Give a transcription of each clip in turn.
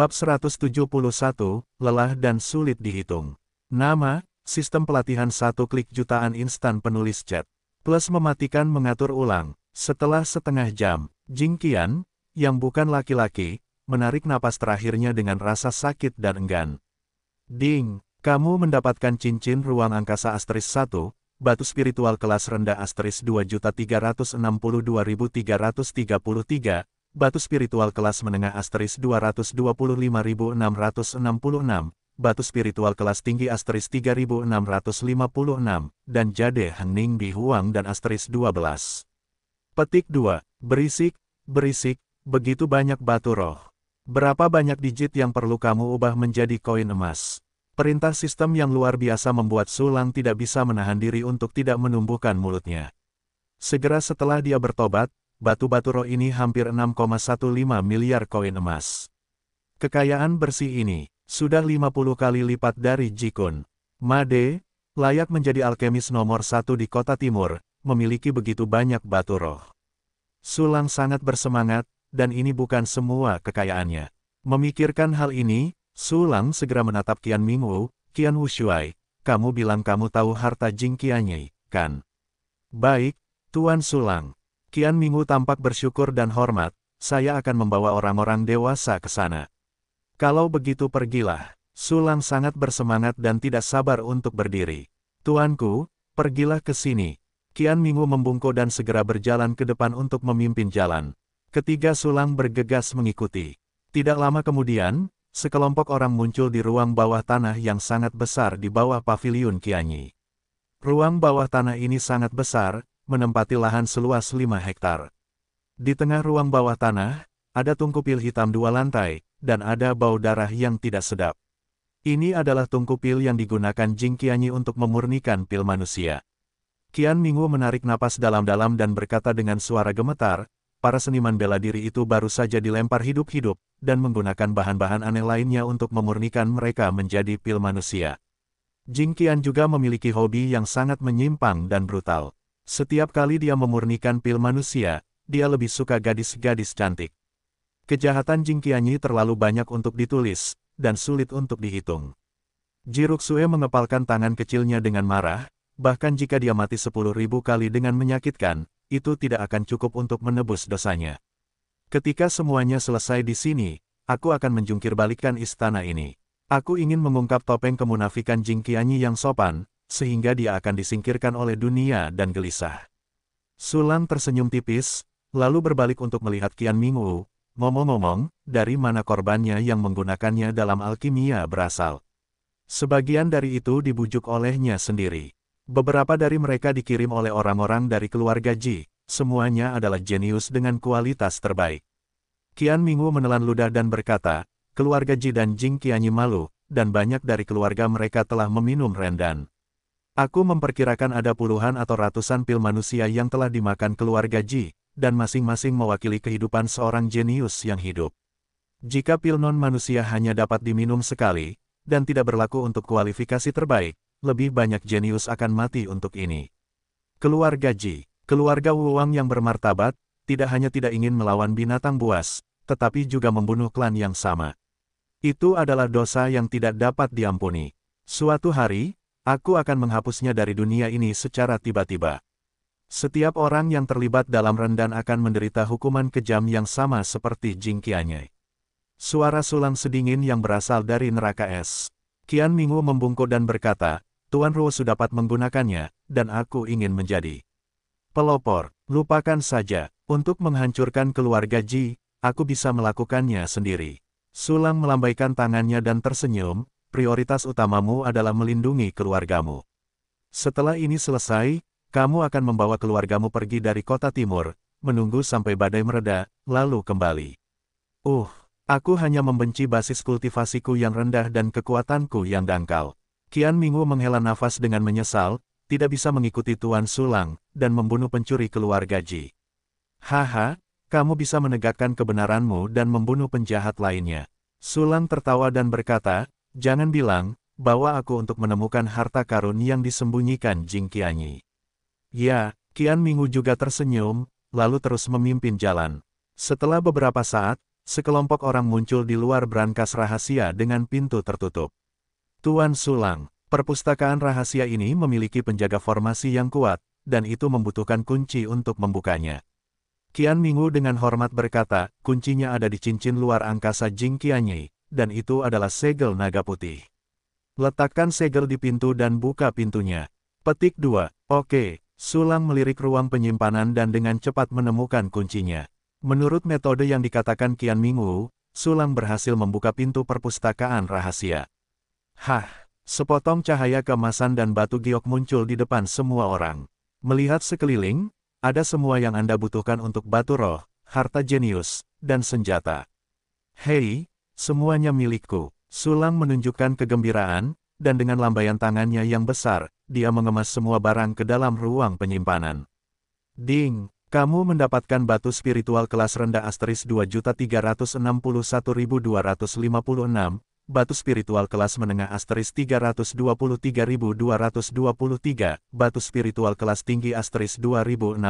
Bab 171, Lelah dan Sulit Dihitung. Nama, sistem pelatihan satu klik jutaan instan penulis chat. Plus mematikan mengatur ulang. Setelah setengah jam, Jing Qian, yang bukan laki-laki, menarik napas terakhirnya dengan rasa sakit dan enggan. Ding, kamu mendapatkan cincin ruang angkasa asteris 1, batu spiritual kelas rendah asteris 2.362.333, Batu spiritual kelas menengah asteris 225.666, batu spiritual kelas tinggi asteris 3.656, dan jade hening di huang dan asteris 12. Petik 2. Berisik, berisik, begitu banyak batu roh. Berapa banyak digit yang perlu kamu ubah menjadi koin emas? Perintah sistem yang luar biasa membuat Sulang tidak bisa menahan diri untuk tidak menumbuhkan mulutnya. Segera setelah dia bertobat, batu-batu roh ini hampir 6,15 miliar koin emas. Kekayaan bersih ini, sudah 50 kali lipat dari Jikun. Made, layak menjadi alkemis nomor satu di kota timur, memiliki begitu banyak batu roh. Sulang sangat bersemangat, dan ini bukan semua kekayaannya. Memikirkan hal ini, Sulang segera menatap Kian Mingwu, Kian Wushuai, kamu bilang kamu tahu harta Jingkianye, kan? Baik, Tuan Sulang. Kian Minggu tampak bersyukur dan hormat, saya akan membawa orang-orang dewasa ke sana. Kalau begitu pergilah. Sulang sangat bersemangat dan tidak sabar untuk berdiri. Tuanku, pergilah ke sini. Kian Minggu membungkuk dan segera berjalan ke depan untuk memimpin jalan. Ketiga Sulang bergegas mengikuti. Tidak lama kemudian, sekelompok orang muncul di ruang bawah tanah yang sangat besar di bawah pavilion Kianyi. Ruang bawah tanah ini sangat besar, menempati lahan seluas 5 hektar. Di tengah ruang bawah tanah, ada tungku pil hitam dua lantai, dan ada bau darah yang tidak sedap. Ini adalah tungku pil yang digunakan Jing Qianyi untuk memurnikan pil manusia. Qian Mingwu menarik napas dalam-dalam dan berkata dengan suara gemetar, para seniman bela diri itu baru saja dilempar hidup-hidup, dan menggunakan bahan-bahan aneh lainnya untuk memurnikan mereka menjadi pil manusia. Jing Qian juga memiliki hobi yang sangat menyimpang dan brutal. Setiap kali dia memurnikan pil manusia, dia lebih suka gadis-gadis cantik. Kejahatan Jing Qianyi terlalu banyak untuk ditulis, dan sulit untuk dihitung. Jiruk Sue mengepalkan tangan kecilnya dengan marah, bahkan jika dia mati sepuluh ribu kali dengan menyakitkan, itu tidak akan cukup untuk menebus dosanya. Ketika semuanya selesai di sini, aku akan menjungkir istana ini. Aku ingin mengungkap topeng kemunafikan Jing Qianyi yang sopan, sehingga dia akan disingkirkan oleh dunia dan gelisah. Sulam tersenyum tipis, lalu berbalik untuk melihat Kian Mingwu. Ngomong-ngomong, dari mana korbannya yang menggunakannya dalam alkimia berasal? Sebagian dari itu dibujuk olehnya sendiri. Beberapa dari mereka dikirim oleh orang-orang dari keluarga Ji, semuanya adalah jenius dengan kualitas terbaik. Kian Mingwu menelan ludah dan berkata, keluarga Ji dan Jing Qianyi malu, dan banyak dari keluarga mereka telah meminum rendan. Aku memperkirakan ada puluhan atau ratusan pil manusia yang telah dimakan keluarga Ji, dan masing-masing mewakili kehidupan seorang jenius yang hidup. Jika pil non-manusia hanya dapat diminum sekali, dan tidak berlaku untuk kualifikasi terbaik, lebih banyak jenius akan mati untuk ini. Keluarga Ji, keluarga Wuang yang bermartabat, tidak hanya tidak ingin melawan binatang buas, tetapi juga membunuh klan yang sama. Itu adalah dosa yang tidak dapat diampuni. Suatu hari, Aku akan menghapusnya dari dunia ini secara tiba-tiba. Setiap orang yang terlibat dalam rendan akan menderita hukuman kejam yang sama seperti Jing jingkiannya. Suara sulang sedingin yang berasal dari neraka es. Qian Minggu membungkuk dan berkata, Tuan Ruo sudah dapat menggunakannya, dan aku ingin menjadi pelopor. Lupakan saja, untuk menghancurkan keluarga Ji, aku bisa melakukannya sendiri. Sulang melambaikan tangannya dan tersenyum, prioritas utamamu adalah melindungi keluargamu. Setelah ini selesai, kamu akan membawa keluargamu pergi dari kota timur, menunggu sampai badai mereda, lalu kembali. Uh, aku hanya membenci basis kultivasiku yang rendah dan kekuatanku yang dangkal. Kian Mingwu menghela nafas dengan menyesal, tidak bisa mengikuti Tuan Sulang, dan membunuh pencuri keluarga Ji. Haha, kamu bisa menegakkan kebenaranmu dan membunuh penjahat lainnya. Sulang tertawa dan berkata, Jangan bilang, bawa aku untuk menemukan harta karun yang disembunyikan Jing Qianyi. Ya, Qian Minggu juga tersenyum, lalu terus memimpin jalan. Setelah beberapa saat, sekelompok orang muncul di luar brankas rahasia dengan pintu tertutup. Tuan Sulang, perpustakaan rahasia ini memiliki penjaga formasi yang kuat, dan itu membutuhkan kunci untuk membukanya. Qian Minggu dengan hormat berkata, kuncinya ada di cincin luar angkasa Jing Qianyi, dan itu adalah segel naga putih. Letakkan segel di pintu dan buka pintunya. Petik 2. Oke, Sulang melirik ruang penyimpanan dan dengan cepat menemukan kuncinya. Menurut metode yang dikatakan Kian Mingwu, Sulang berhasil membuka pintu perpustakaan rahasia. Hah, sepotong cahaya kemasan dan batu giok muncul di depan semua orang. Melihat sekeliling, ada semua yang Anda butuhkan untuk batu roh, harta jenius, dan senjata. Hei, Semuanya milikku. Sulang menunjukkan kegembiraan, dan dengan lambaian tangannya yang besar, dia mengemas semua barang ke dalam ruang penyimpanan. Ding, kamu mendapatkan batu spiritual kelas rendah asteris 2.361.256, batu spiritual kelas menengah asteris 323.223, batu spiritual kelas tinggi asteris 2.656.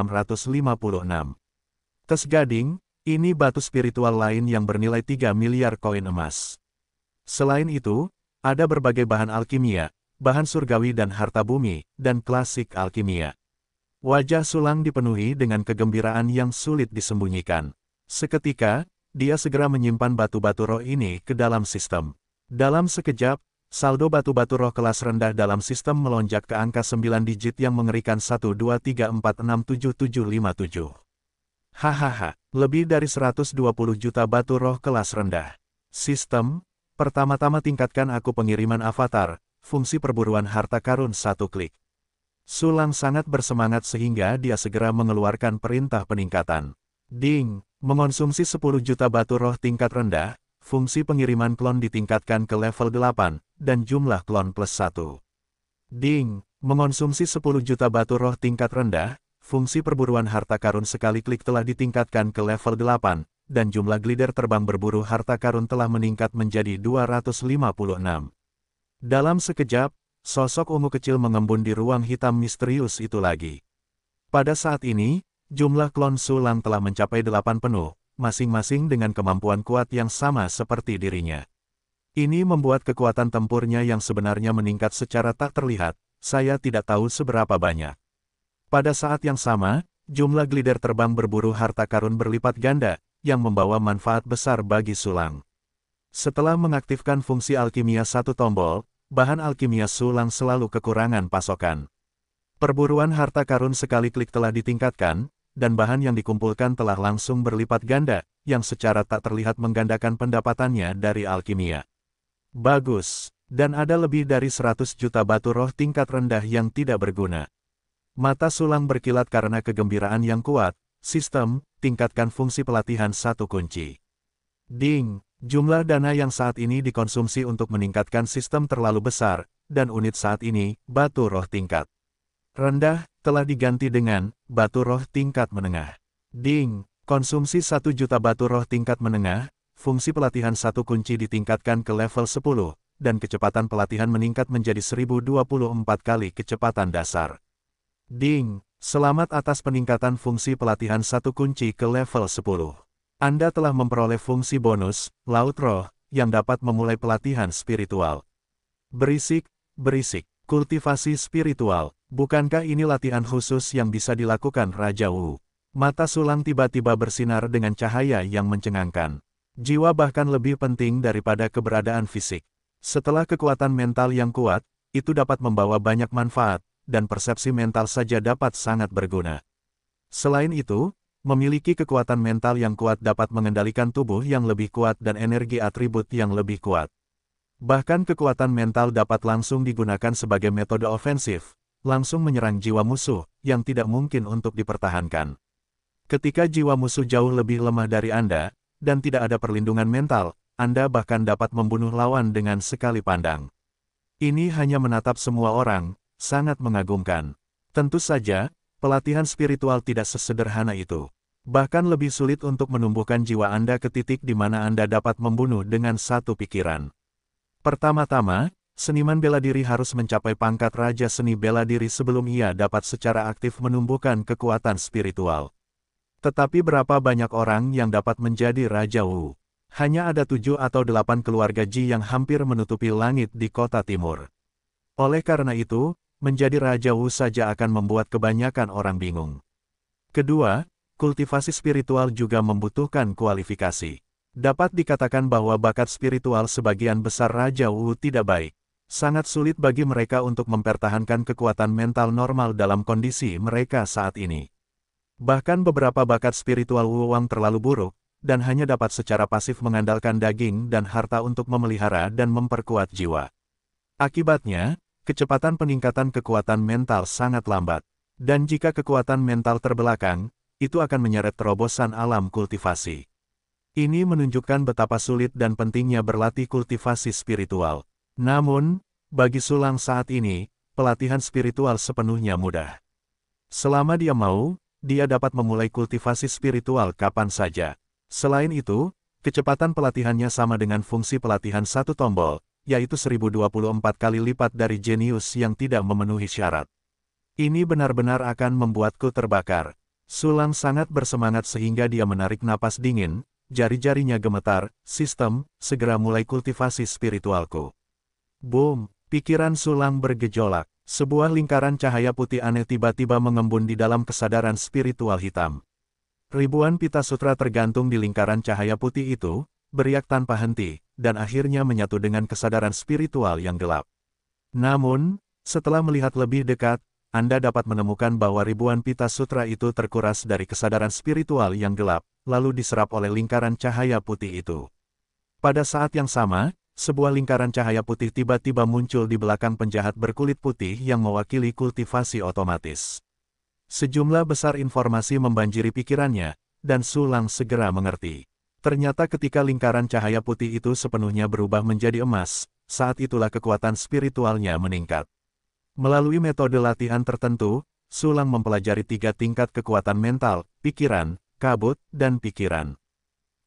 Tes Gading, ini batu spiritual lain yang bernilai 3 miliar koin emas. Selain itu, ada berbagai bahan alkimia, bahan surgawi dan harta bumi, dan klasik alkimia. Wajah Sulang dipenuhi dengan kegembiraan yang sulit disembunyikan. Seketika, dia segera menyimpan batu-batu roh ini ke dalam sistem. Dalam sekejap, saldo batu-batu roh kelas rendah dalam sistem melonjak ke angka 9 digit yang mengerikan tujuh. Hahaha, lebih dari 120 juta batu roh kelas rendah. Sistem, pertama-tama tingkatkan aku pengiriman avatar, fungsi perburuan harta karun satu klik. Sulang sangat bersemangat sehingga dia segera mengeluarkan perintah peningkatan. Ding, mengonsumsi 10 juta batu roh tingkat rendah, fungsi pengiriman klon ditingkatkan ke level 8, dan jumlah klon plus 1. Ding, mengonsumsi 10 juta batu roh tingkat rendah, fungsi perburuan harta karun sekali klik telah ditingkatkan ke level 8, dan jumlah glider terbang berburu harta karun telah meningkat menjadi 256. Dalam sekejap, sosok ungu kecil mengembun di ruang hitam misterius itu lagi. Pada saat ini, jumlah klon sulang telah mencapai 8 penuh, masing-masing dengan kemampuan kuat yang sama seperti dirinya. Ini membuat kekuatan tempurnya yang sebenarnya meningkat secara tak terlihat, saya tidak tahu seberapa banyak. Pada saat yang sama, jumlah glider terbang berburu harta karun berlipat ganda, yang membawa manfaat besar bagi Sulang. Setelah mengaktifkan fungsi alkimia satu tombol, bahan alkimia Sulang selalu kekurangan pasokan. Perburuan harta karun sekali klik telah ditingkatkan, dan bahan yang dikumpulkan telah langsung berlipat ganda, yang secara tak terlihat menggandakan pendapatannya dari alkimia. Bagus, dan ada lebih dari 100 juta batu roh tingkat rendah yang tidak berguna. Mata sulang berkilat karena kegembiraan yang kuat, sistem, tingkatkan fungsi pelatihan satu kunci. Ding, jumlah dana yang saat ini dikonsumsi untuk meningkatkan sistem terlalu besar, dan unit saat ini, batu roh tingkat. Rendah, telah diganti dengan, batu roh tingkat menengah. Ding, konsumsi satu juta batu roh tingkat menengah, fungsi pelatihan satu kunci ditingkatkan ke level 10, dan kecepatan pelatihan meningkat menjadi 1024 kali kecepatan dasar. Ding, selamat atas peningkatan fungsi pelatihan satu kunci ke level 10. Anda telah memperoleh fungsi bonus, Laut Roh, yang dapat memulai pelatihan spiritual. Berisik, berisik, kultivasi spiritual, bukankah ini latihan khusus yang bisa dilakukan Raja Wu? Mata sulang tiba-tiba bersinar dengan cahaya yang mencengangkan. Jiwa bahkan lebih penting daripada keberadaan fisik. Setelah kekuatan mental yang kuat, itu dapat membawa banyak manfaat, dan persepsi mental saja dapat sangat berguna. Selain itu, memiliki kekuatan mental yang kuat dapat mengendalikan tubuh yang lebih kuat dan energi atribut yang lebih kuat. Bahkan kekuatan mental dapat langsung digunakan sebagai metode ofensif, langsung menyerang jiwa musuh, yang tidak mungkin untuk dipertahankan. Ketika jiwa musuh jauh lebih lemah dari Anda, dan tidak ada perlindungan mental, anda bahkan dapat membunuh lawan dengan sekali pandang. Ini hanya menatap semua orang, sangat mengagumkan. Tentu saja, pelatihan spiritual tidak sesederhana itu. Bahkan lebih sulit untuk menumbuhkan jiwa Anda ke titik di mana Anda dapat membunuh dengan satu pikiran. Pertama-tama, seniman bela diri harus mencapai pangkat Raja Seni Bela Diri sebelum ia dapat secara aktif menumbuhkan kekuatan spiritual. Tetapi berapa banyak orang yang dapat menjadi Raja Wu? Hanya ada tujuh atau delapan keluarga Ji yang hampir menutupi langit di kota timur. Oleh karena itu, menjadi Raja Wu saja akan membuat kebanyakan orang bingung. Kedua, kultivasi spiritual juga membutuhkan kualifikasi. Dapat dikatakan bahwa bakat spiritual sebagian besar Raja Wu tidak baik. Sangat sulit bagi mereka untuk mempertahankan kekuatan mental normal dalam kondisi mereka saat ini. Bahkan beberapa bakat spiritual Wu Wang terlalu buruk, dan hanya dapat secara pasif mengandalkan daging dan harta untuk memelihara dan memperkuat jiwa. Akibatnya, kecepatan peningkatan kekuatan mental sangat lambat. Dan jika kekuatan mental terbelakang, itu akan menyeret terobosan alam kultivasi. Ini menunjukkan betapa sulit dan pentingnya berlatih kultivasi spiritual. Namun, bagi Sulang saat ini, pelatihan spiritual sepenuhnya mudah. Selama dia mau, dia dapat memulai kultivasi spiritual kapan saja. Selain itu, kecepatan pelatihannya sama dengan fungsi pelatihan satu tombol, yaitu 1024 kali lipat dari jenius yang tidak memenuhi syarat. Ini benar-benar akan membuatku terbakar. Sulang sangat bersemangat sehingga dia menarik napas dingin, jari-jarinya gemetar, sistem, segera mulai kultivasi spiritualku. Boom, pikiran Sulang bergejolak. Sebuah lingkaran cahaya putih aneh tiba-tiba mengembun di dalam kesadaran spiritual hitam. Ribuan pita sutra tergantung di lingkaran cahaya putih itu, beriak tanpa henti, dan akhirnya menyatu dengan kesadaran spiritual yang gelap. Namun, setelah melihat lebih dekat, Anda dapat menemukan bahwa ribuan pita sutra itu terkuras dari kesadaran spiritual yang gelap, lalu diserap oleh lingkaran cahaya putih itu. Pada saat yang sama, sebuah lingkaran cahaya putih tiba-tiba muncul di belakang penjahat berkulit putih yang mewakili kultivasi otomatis. Sejumlah besar informasi membanjiri pikirannya, dan Sulang segera mengerti. Ternyata ketika lingkaran cahaya putih itu sepenuhnya berubah menjadi emas, saat itulah kekuatan spiritualnya meningkat. Melalui metode latihan tertentu, Sulang mempelajari tiga tingkat kekuatan mental, pikiran, kabut, dan pikiran.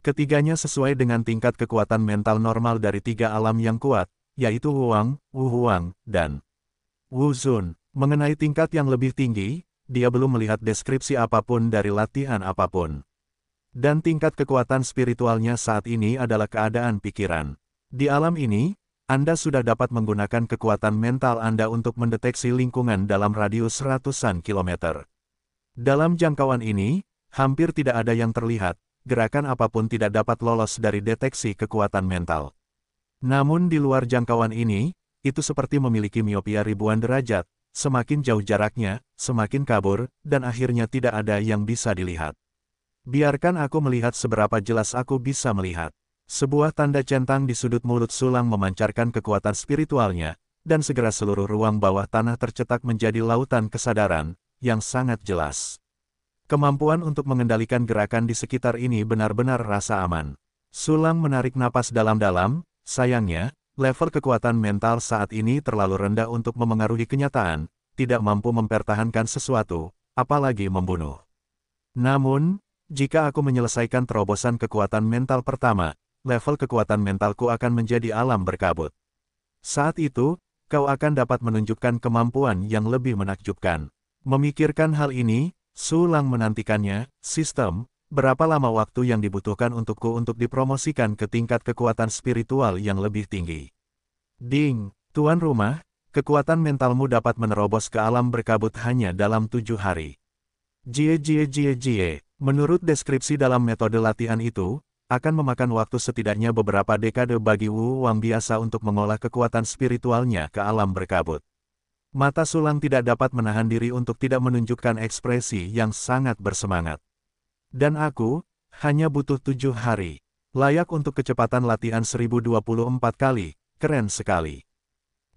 Ketiganya sesuai dengan tingkat kekuatan mental normal dari tiga alam yang kuat, yaitu Huang, Wu Huang, dan Wu Zun. Mengenai tingkat yang lebih tinggi, dia belum melihat deskripsi apapun dari latihan apapun. Dan tingkat kekuatan spiritualnya saat ini adalah keadaan pikiran. Di alam ini, Anda sudah dapat menggunakan kekuatan mental Anda untuk mendeteksi lingkungan dalam radius ratusan kilometer. Dalam jangkauan ini, hampir tidak ada yang terlihat, gerakan apapun tidak dapat lolos dari deteksi kekuatan mental. Namun di luar jangkauan ini, itu seperti memiliki miopia ribuan derajat, semakin jauh jaraknya, semakin kabur, dan akhirnya tidak ada yang bisa dilihat. Biarkan aku melihat seberapa jelas aku bisa melihat. Sebuah tanda centang di sudut mulut sulang memancarkan kekuatan spiritualnya, dan segera seluruh ruang bawah tanah tercetak menjadi lautan kesadaran, yang sangat jelas. Kemampuan untuk mengendalikan gerakan di sekitar ini benar-benar rasa aman. Sulang menarik napas dalam-dalam, sayangnya, level kekuatan mental saat ini terlalu rendah untuk memengaruhi kenyataan, tidak mampu mempertahankan sesuatu, apalagi membunuh. Namun, jika aku menyelesaikan terobosan kekuatan mental pertama, level kekuatan mentalku akan menjadi alam berkabut. Saat itu, kau akan dapat menunjukkan kemampuan yang lebih menakjubkan. Memikirkan hal ini, Sulang menantikannya, sistem, berapa lama waktu yang dibutuhkan untukku untuk dipromosikan ke tingkat kekuatan spiritual yang lebih tinggi. Ding, tuan rumah, kekuatan mentalmu dapat menerobos ke alam berkabut hanya dalam tujuh hari. Jie jie jie jie, Menurut deskripsi dalam metode latihan itu, akan memakan waktu setidaknya beberapa dekade bagi Wu Wang biasa untuk mengolah kekuatan spiritualnya ke alam berkabut. Mata sulang tidak dapat menahan diri untuk tidak menunjukkan ekspresi yang sangat bersemangat. Dan aku, hanya butuh tujuh hari. Layak untuk kecepatan latihan 1024 kali, keren sekali.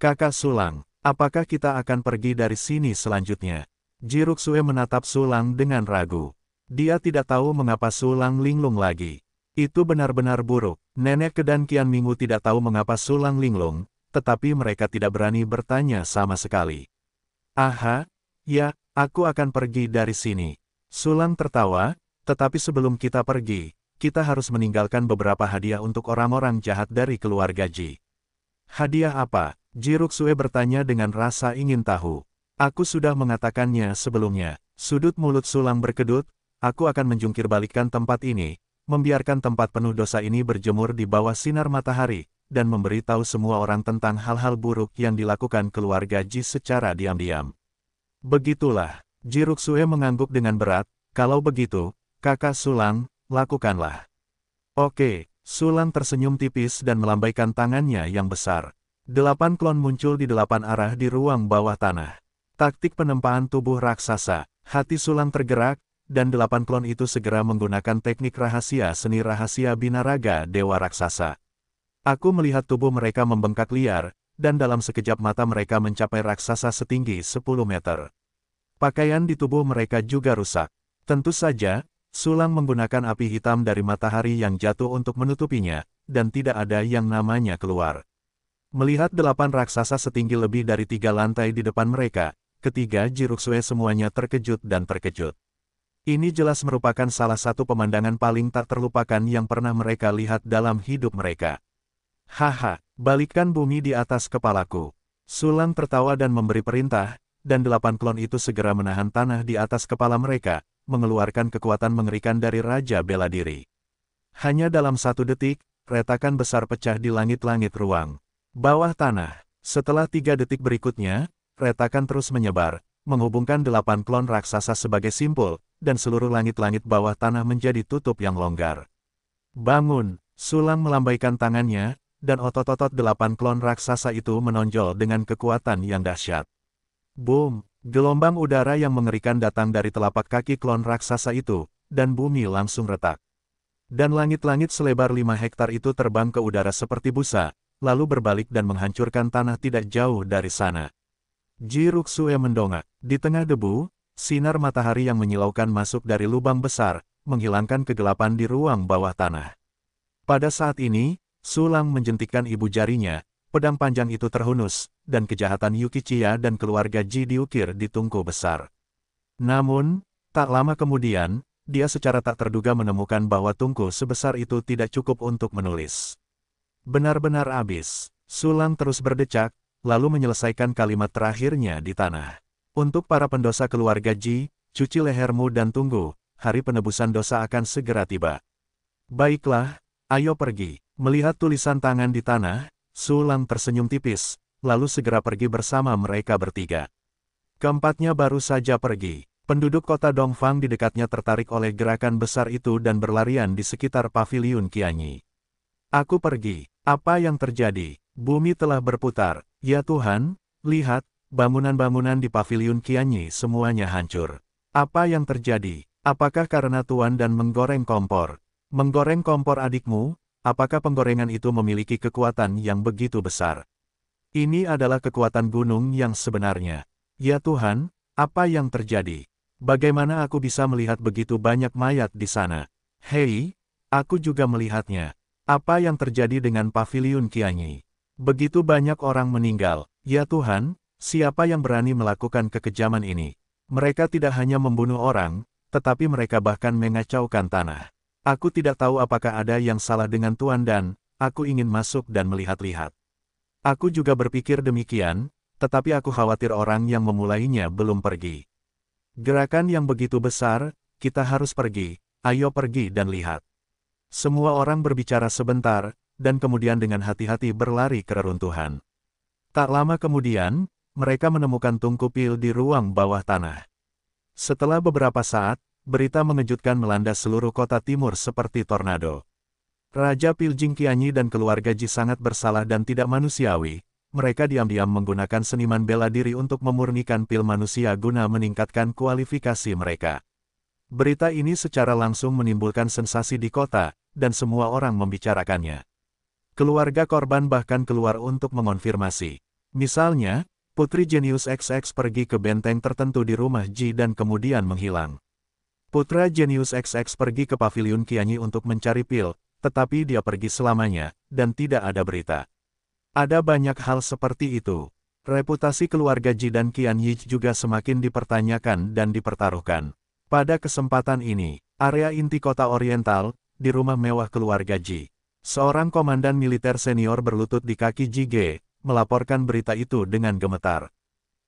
Kakak sulang, apakah kita akan pergi dari sini selanjutnya? Jiruk Sue menatap sulang dengan ragu. Dia tidak tahu mengapa Sulang Linglung lagi. Itu benar-benar buruk. Nenek Kedan Kian Minggu tidak tahu mengapa Sulang Linglung, tetapi mereka tidak berani bertanya sama sekali. Aha, ya, aku akan pergi dari sini. Sulang tertawa, tetapi sebelum kita pergi, kita harus meninggalkan beberapa hadiah untuk orang-orang jahat dari keluarga Ji. Hadiah apa? Jiruk Sue bertanya dengan rasa ingin tahu. Aku sudah mengatakannya sebelumnya. Sudut mulut Sulang berkedut, aku akan menjungkir balikkan tempat ini, membiarkan tempat penuh dosa ini berjemur di bawah sinar matahari, dan memberitahu semua orang tentang hal-hal buruk yang dilakukan keluarga Ji secara diam-diam. Begitulah, Ji Su'e mengangguk dengan berat, kalau begitu, kakak Sulang, lakukanlah. Oke, Sulang tersenyum tipis dan melambaikan tangannya yang besar. Delapan klon muncul di delapan arah di ruang bawah tanah. Taktik penempaan tubuh raksasa, hati Sulang tergerak, dan delapan klon itu segera menggunakan teknik rahasia seni rahasia binaraga Dewa Raksasa. Aku melihat tubuh mereka membengkak liar, dan dalam sekejap mata mereka mencapai raksasa setinggi 10 meter. Pakaian di tubuh mereka juga rusak. Tentu saja, Sulang menggunakan api hitam dari matahari yang jatuh untuk menutupinya, dan tidak ada yang namanya keluar. Melihat delapan raksasa setinggi lebih dari tiga lantai di depan mereka, ketiga Jiruksue semuanya terkejut dan terkejut. Ini jelas merupakan salah satu pemandangan paling tak terlupakan yang pernah mereka lihat dalam hidup mereka. Haha, balikkan bumi di atas kepalaku. Sulang tertawa dan memberi perintah, dan delapan klon itu segera menahan tanah di atas kepala mereka, mengeluarkan kekuatan mengerikan dari Raja Bela Diri. Hanya dalam satu detik, retakan besar pecah di langit-langit ruang. Bawah tanah, setelah tiga detik berikutnya, retakan terus menyebar, menghubungkan delapan klon raksasa sebagai simpul, dan seluruh langit-langit bawah tanah menjadi tutup yang longgar. Bangun, Sulam melambaikan tangannya, dan otot-otot delapan klon raksasa itu menonjol dengan kekuatan yang dahsyat. Boom, gelombang udara yang mengerikan datang dari telapak kaki klon raksasa itu, dan bumi langsung retak. Dan langit-langit selebar lima hektar itu terbang ke udara seperti busa, lalu berbalik dan menghancurkan tanah tidak jauh dari sana. Ji Sue mendongak. Di tengah debu, sinar matahari yang menyilaukan masuk dari lubang besar, menghilangkan kegelapan di ruang bawah tanah. Pada saat ini, Sulang menjentikan ibu jarinya, pedang panjang itu terhunus, dan kejahatan Yukichiya dan keluarga Ji diukir di tungku besar. Namun, tak lama kemudian, dia secara tak terduga menemukan bahwa tungku sebesar itu tidak cukup untuk menulis. Benar-benar abis, Sulang terus berdecak, lalu menyelesaikan kalimat terakhirnya di tanah. Untuk para pendosa keluarga Ji, cuci lehermu dan tunggu, hari penebusan dosa akan segera tiba. Baiklah, ayo pergi. Melihat tulisan tangan di tanah, Sulang tersenyum tipis, lalu segera pergi bersama mereka bertiga. Keempatnya baru saja pergi. Penduduk kota Dongfang di dekatnya tertarik oleh gerakan besar itu dan berlarian di sekitar paviliun Kianyi. Aku pergi. Apa yang terjadi? Bumi telah berputar, ya Tuhan, lihat, bangunan-bangunan di Pavilion Kianyi semuanya hancur. Apa yang terjadi? Apakah karena Tuan dan menggoreng kompor? Menggoreng kompor adikmu, apakah penggorengan itu memiliki kekuatan yang begitu besar? Ini adalah kekuatan gunung yang sebenarnya. Ya Tuhan, apa yang terjadi? Bagaimana aku bisa melihat begitu banyak mayat di sana? Hei, aku juga melihatnya. Apa yang terjadi dengan Pavilion Kianyi? Begitu banyak orang meninggal, ya Tuhan, siapa yang berani melakukan kekejaman ini? Mereka tidak hanya membunuh orang, tetapi mereka bahkan mengacaukan tanah. Aku tidak tahu apakah ada yang salah dengan Tuhan dan, aku ingin masuk dan melihat-lihat. Aku juga berpikir demikian, tetapi aku khawatir orang yang memulainya belum pergi. Gerakan yang begitu besar, kita harus pergi, ayo pergi dan lihat. Semua orang berbicara sebentar, dan kemudian dengan hati-hati berlari ke reruntuhan. Tak lama kemudian, mereka menemukan tungku pil di ruang bawah tanah. Setelah beberapa saat, berita mengejutkan melanda seluruh kota timur seperti tornado. Raja Pil Jingkianyi dan keluarga Ji sangat bersalah dan tidak manusiawi, mereka diam-diam menggunakan seniman bela diri untuk memurnikan pil manusia guna meningkatkan kualifikasi mereka. Berita ini secara langsung menimbulkan sensasi di kota, dan semua orang membicarakannya. Keluarga korban bahkan keluar untuk mengonfirmasi. Misalnya, Putri Genius XX pergi ke benteng tertentu di rumah Ji dan kemudian menghilang. Putra Genius XX pergi ke pavilion Kianyi untuk mencari pil, tetapi dia pergi selamanya, dan tidak ada berita. Ada banyak hal seperti itu. Reputasi keluarga Ji dan Kianyi juga semakin dipertanyakan dan dipertaruhkan. Pada kesempatan ini, area inti kota oriental, di rumah mewah keluarga Ji. Seorang komandan militer senior berlutut di kaki Jige, melaporkan berita itu dengan gemetar.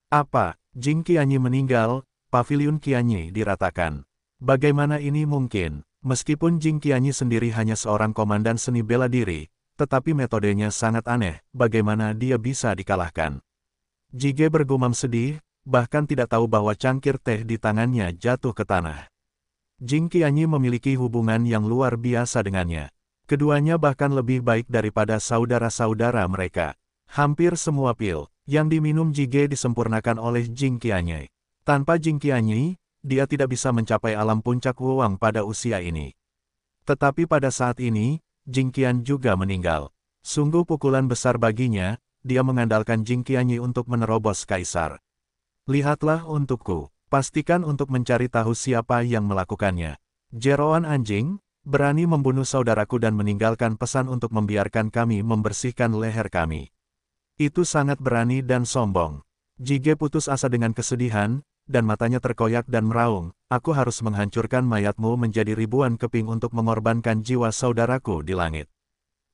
Apa, Jing Qianyi meninggal, pavilion Qianyi diratakan. Bagaimana ini mungkin? Meskipun Jing Qianyi sendiri hanya seorang komandan seni bela diri, tetapi metodenya sangat aneh, bagaimana dia bisa dikalahkan. Jige bergumam sedih, bahkan tidak tahu bahwa cangkir teh di tangannya jatuh ke tanah. Jing Qianyi memiliki hubungan yang luar biasa dengannya. Keduanya bahkan lebih baik daripada saudara-saudara mereka. Hampir semua pil yang diminum Jige disempurnakan oleh Jing Qianyi. Tanpa Jing Qianyi, dia tidak bisa mencapai alam puncak Wuang pada usia ini. Tetapi pada saat ini, Jing Qian juga meninggal. Sungguh pukulan besar baginya, dia mengandalkan Jing Qianyi untuk menerobos kaisar. Lihatlah untukku, pastikan untuk mencari tahu siapa yang melakukannya. Jeroan anjing, berani membunuh saudaraku dan meninggalkan pesan untuk membiarkan kami membersihkan leher kami. Itu sangat berani dan sombong. Jige putus asa dengan kesedihan, dan matanya terkoyak dan meraung, aku harus menghancurkan mayatmu menjadi ribuan keping untuk mengorbankan jiwa saudaraku di langit.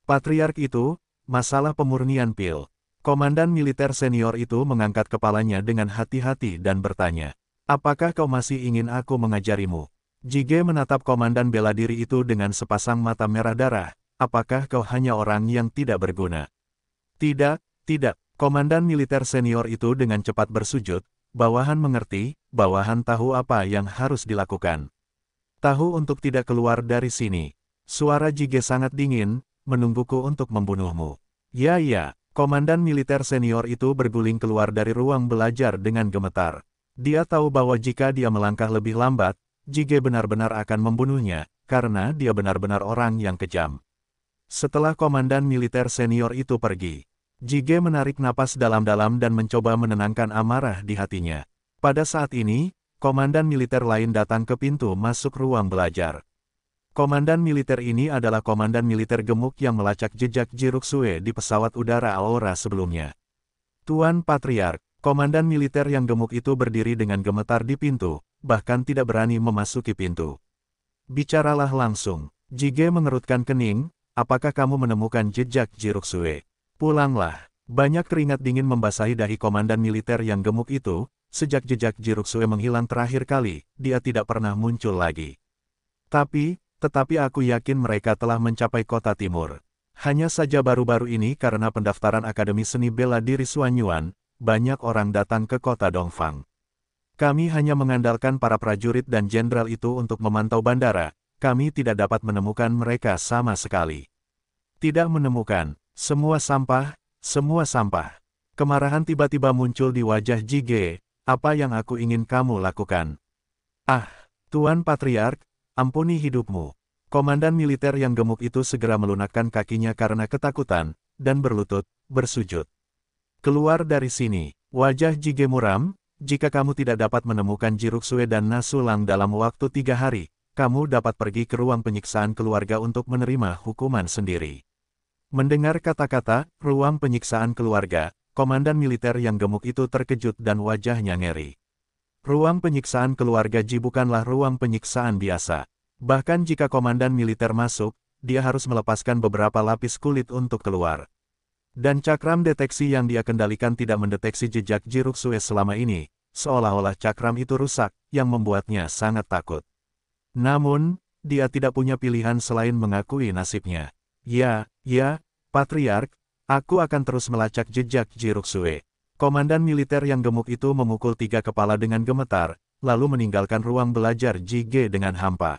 Patriark itu, masalah pemurnian pil. Komandan militer senior itu mengangkat kepalanya dengan hati-hati dan bertanya, Apakah kau masih ingin aku mengajarimu? Jige menatap komandan bela diri itu dengan sepasang mata merah darah, apakah kau hanya orang yang tidak berguna? Tidak, tidak, komandan militer senior itu dengan cepat bersujud, bawahan mengerti, bawahan tahu apa yang harus dilakukan. Tahu untuk tidak keluar dari sini. Suara Jige sangat dingin, menungguku untuk membunuhmu. Ya ya, komandan militer senior itu berguling keluar dari ruang belajar dengan gemetar. Dia tahu bahwa jika dia melangkah lebih lambat, Jige benar-benar akan membunuhnya, karena dia benar-benar orang yang kejam. Setelah komandan militer senior itu pergi, Jige menarik napas dalam-dalam dan mencoba menenangkan amarah di hatinya. Pada saat ini, komandan militer lain datang ke pintu masuk ruang belajar. Komandan militer ini adalah komandan militer gemuk yang melacak jejak Jiruk Sue di pesawat udara Aora sebelumnya. Tuan Patriark, komandan militer yang gemuk itu berdiri dengan gemetar di pintu, bahkan tidak berani memasuki pintu. Bicaralah langsung. Jige mengerutkan kening, apakah kamu menemukan jejak Jiruk Sue? Pulanglah. Banyak keringat dingin membasahi dahi komandan militer yang gemuk itu, sejak jejak Jiruk Sue menghilang terakhir kali, dia tidak pernah muncul lagi. Tapi, tetapi aku yakin mereka telah mencapai kota timur. Hanya saja baru-baru ini karena pendaftaran Akademi Seni Bela Diri Suanyuan, banyak orang datang ke kota Dongfang. Kami hanya mengandalkan para prajurit dan jenderal itu untuk memantau bandara, kami tidak dapat menemukan mereka sama sekali. Tidak menemukan, semua sampah, semua sampah. Kemarahan tiba-tiba muncul di wajah Jige, apa yang aku ingin kamu lakukan? Ah, Tuan Patriark, ampuni hidupmu. Komandan militer yang gemuk itu segera melunakkan kakinya karena ketakutan, dan berlutut, bersujud. Keluar dari sini, wajah Jige muram, jika kamu tidak dapat menemukan Jiruk Sue dan Nasulang dalam waktu tiga hari, kamu dapat pergi ke ruang penyiksaan keluarga untuk menerima hukuman sendiri. Mendengar kata-kata, ruang penyiksaan keluarga, komandan militer yang gemuk itu terkejut dan wajahnya ngeri. Ruang penyiksaan keluarga Ji bukanlah ruang penyiksaan biasa. Bahkan jika komandan militer masuk, dia harus melepaskan beberapa lapis kulit untuk keluar. Dan cakram deteksi yang dia kendalikan tidak mendeteksi jejak Jiruk Suez selama ini, seolah-olah cakram itu rusak, yang membuatnya sangat takut. Namun, dia tidak punya pilihan selain mengakui nasibnya. Ya, ya, Patriark, aku akan terus melacak jejak Jiruk Sue. Komandan militer yang gemuk itu memukul tiga kepala dengan gemetar, lalu meninggalkan ruang belajar JG dengan hampa.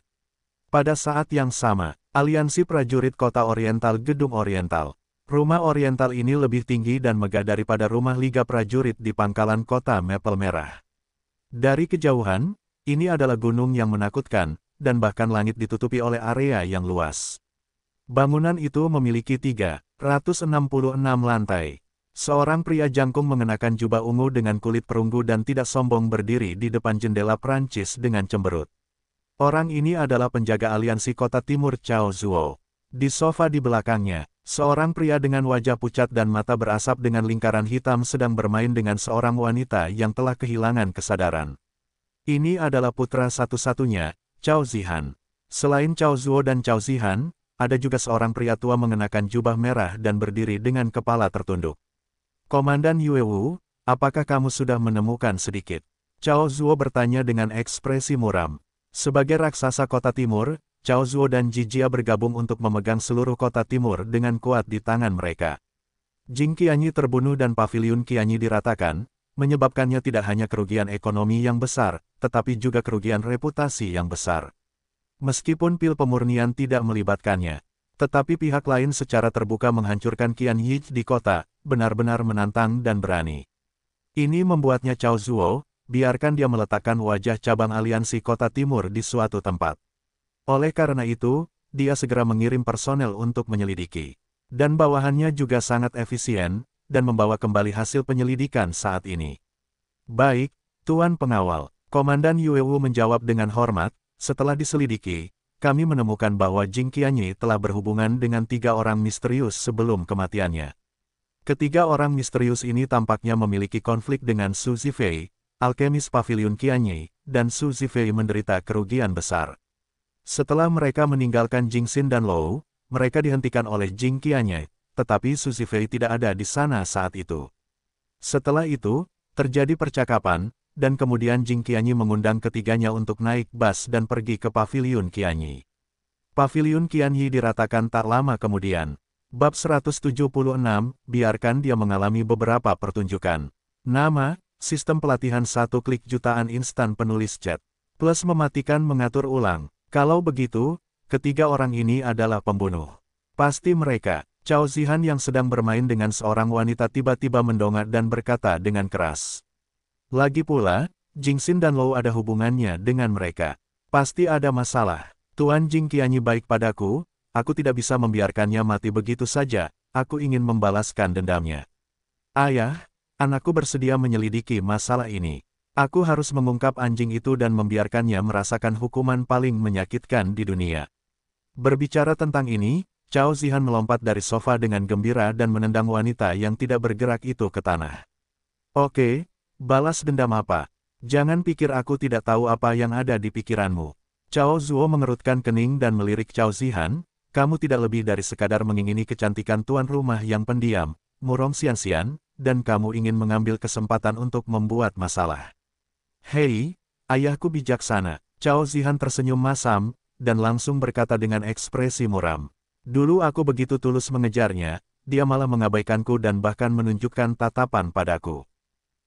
Pada saat yang sama, aliansi prajurit kota oriental gedung oriental, Rumah Oriental ini lebih tinggi dan megah daripada rumah Liga Prajurit di pangkalan kota Maple Merah. Dari kejauhan, ini adalah gunung yang menakutkan, dan bahkan langit ditutupi oleh area yang luas. Bangunan itu memiliki 366 lantai. Seorang pria jangkung mengenakan jubah ungu dengan kulit perunggu dan tidak sombong berdiri di depan jendela Prancis dengan cemberut. Orang ini adalah penjaga aliansi kota timur Cao Zuo. Di sofa di belakangnya, Seorang pria dengan wajah pucat dan mata berasap dengan lingkaran hitam sedang bermain dengan seorang wanita yang telah kehilangan kesadaran. Ini adalah putra satu-satunya, Cao Zihan. Selain Cao Zuo dan Cao Zihan, ada juga seorang pria tua mengenakan jubah merah dan berdiri dengan kepala tertunduk. Komandan Yue Wu, apakah kamu sudah menemukan sedikit? Cao Zuo bertanya dengan ekspresi muram. Sebagai raksasa kota timur, Cao Zuo dan Jijia bergabung untuk memegang seluruh kota timur dengan kuat di tangan mereka. Jing Qianyi terbunuh dan pavilion Qianyi diratakan, menyebabkannya tidak hanya kerugian ekonomi yang besar, tetapi juga kerugian reputasi yang besar. Meskipun pil pemurnian tidak melibatkannya, tetapi pihak lain secara terbuka menghancurkan Qian Yi di kota, benar-benar menantang dan berani. Ini membuatnya Cao Zuo, biarkan dia meletakkan wajah cabang aliansi kota timur di suatu tempat. Oleh karena itu, dia segera mengirim personel untuk menyelidiki. Dan bawahannya juga sangat efisien, dan membawa kembali hasil penyelidikan saat ini. Baik, Tuan Pengawal, Komandan Yuewu menjawab dengan hormat, setelah diselidiki, kami menemukan bahwa Jing Qianyi telah berhubungan dengan tiga orang misterius sebelum kematiannya. Ketiga orang misterius ini tampaknya memiliki konflik dengan Su Zifei, alkemis pavilion Qianyi, dan Su Zifei menderita kerugian besar. Setelah mereka meninggalkan Jingxin dan Lou, mereka dihentikan oleh Jing Qianye, tetapi Su Zifei tidak ada di sana saat itu. Setelah itu, terjadi percakapan, dan kemudian Jing Qianye mengundang ketiganya untuk naik bus dan pergi ke Pavilion Qianye. Pavilion Qianye diratakan tak lama kemudian. Bab 176, biarkan dia mengalami beberapa pertunjukan. Nama, sistem pelatihan satu klik jutaan instan penulis chat. Plus mematikan mengatur ulang. Kalau begitu, ketiga orang ini adalah pembunuh. Pasti mereka, Cao Zihan yang sedang bermain dengan seorang wanita tiba-tiba mendongak dan berkata dengan keras. Lagi pula, Jingxin dan Lou ada hubungannya dengan mereka. Pasti ada masalah. Tuan Jing Qianyi baik padaku, aku tidak bisa membiarkannya mati begitu saja, aku ingin membalaskan dendamnya. Ayah, anakku bersedia menyelidiki masalah ini. Aku harus mengungkap anjing itu dan membiarkannya merasakan hukuman paling menyakitkan di dunia. Berbicara tentang ini, Cao Zihan melompat dari sofa dengan gembira dan menendang wanita yang tidak bergerak itu ke tanah. Oke, balas dendam apa? Jangan pikir aku tidak tahu apa yang ada di pikiranmu. Cao Zuo mengerutkan kening dan melirik Cao Zihan, kamu tidak lebih dari sekadar mengingini kecantikan tuan rumah yang pendiam, murong sian-sian, dan kamu ingin mengambil kesempatan untuk membuat masalah. Hei, ayahku bijaksana. Cao Zihan tersenyum masam, dan langsung berkata dengan ekspresi muram. Dulu aku begitu tulus mengejarnya, dia malah mengabaikanku dan bahkan menunjukkan tatapan padaku.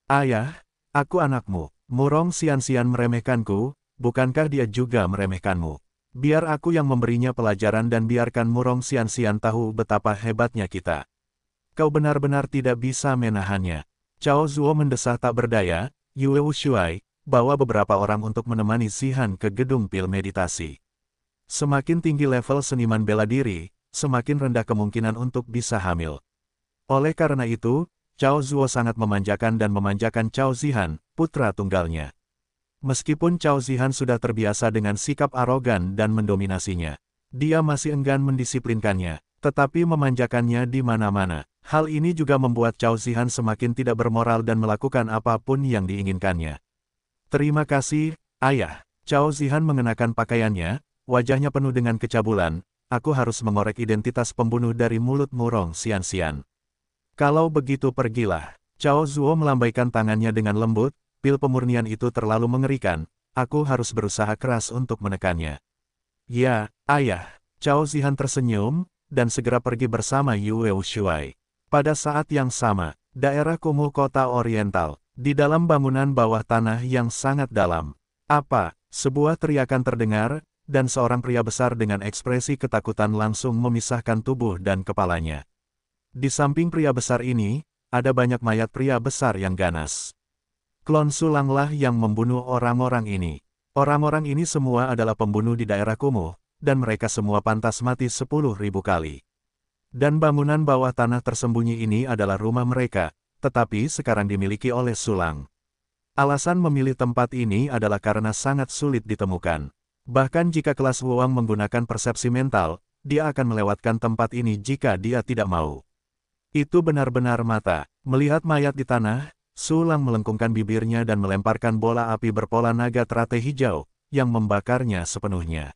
Ayah, aku anakmu. Murong sian-sian meremehkanku, bukankah dia juga meremehkanmu? Biar aku yang memberinya pelajaran dan biarkan Murong sian-sian tahu betapa hebatnya kita. Kau benar-benar tidak bisa menahannya. Cao Zuo mendesah tak berdaya, Yue Wushuai, bawa beberapa orang untuk menemani Sihan ke gedung pil meditasi. Semakin tinggi level seniman bela diri, semakin rendah kemungkinan untuk bisa hamil. Oleh karena itu, Cao Zuo sangat memanjakan dan memanjakan Cao Zihan, putra tunggalnya. Meskipun Cao Zihan sudah terbiasa dengan sikap arogan dan mendominasinya, dia masih enggan mendisiplinkannya, tetapi memanjakannya di mana-mana. Hal ini juga membuat Cao Zihan semakin tidak bermoral dan melakukan apapun yang diinginkannya. Terima kasih, ayah. Cao Zihan mengenakan pakaiannya, wajahnya penuh dengan kecabulan, aku harus mengorek identitas pembunuh dari mulut murong sian-sian. Kalau begitu pergilah. Cao Zuo melambaikan tangannya dengan lembut, pil pemurnian itu terlalu mengerikan, aku harus berusaha keras untuk menekannya. Ya, ayah. Cao Zihan tersenyum, dan segera pergi bersama Yue Shuai. Pada saat yang sama, daerah kumuh kota oriental, di dalam bangunan bawah tanah yang sangat dalam. Apa? Sebuah teriakan terdengar, dan seorang pria besar dengan ekspresi ketakutan langsung memisahkan tubuh dan kepalanya. Di samping pria besar ini, ada banyak mayat pria besar yang ganas. Klon Sulanglah yang membunuh orang-orang ini. Orang-orang ini semua adalah pembunuh di daerah kumuh, dan mereka semua pantas mati sepuluh ribu kali. Dan bangunan bawah tanah tersembunyi ini adalah rumah mereka, tetapi sekarang dimiliki oleh Sulang. Alasan memilih tempat ini adalah karena sangat sulit ditemukan. Bahkan jika kelas Wuang menggunakan persepsi mental, dia akan melewatkan tempat ini jika dia tidak mau. Itu benar-benar mata. Melihat mayat di tanah, Sulang melengkungkan bibirnya dan melemparkan bola api berpola naga teratai hijau, yang membakarnya sepenuhnya.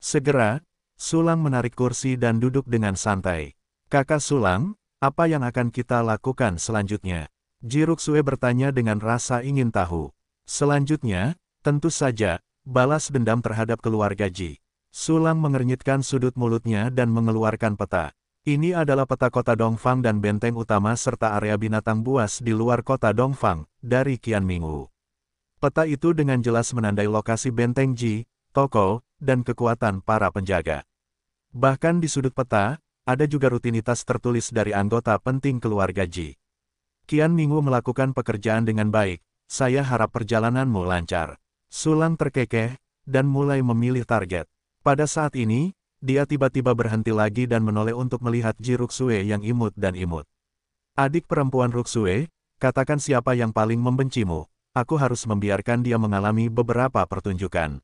Segera, Sulang menarik kursi dan duduk dengan santai. Kakak Sulang, apa yang akan kita lakukan selanjutnya? Jiruk Sue bertanya dengan rasa ingin tahu. Selanjutnya, tentu saja, balas dendam terhadap keluarga Ji. Sulang mengernyitkan sudut mulutnya dan mengeluarkan peta. Ini adalah peta kota Dongfang dan benteng utama serta area binatang buas di luar kota Dongfang, dari Kian Mingwu. Peta itu dengan jelas menandai lokasi benteng Ji, toko, dan kekuatan para penjaga. Bahkan di sudut peta, ada juga rutinitas tertulis dari anggota penting keluarga Ji. Kian Minggu melakukan pekerjaan dengan baik, saya harap perjalananmu lancar. Sulang terkekeh, dan mulai memilih target. Pada saat ini, dia tiba-tiba berhenti lagi dan menoleh untuk melihat Ji Sue yang imut dan imut. Adik perempuan Sue, katakan siapa yang paling membencimu, aku harus membiarkan dia mengalami beberapa pertunjukan.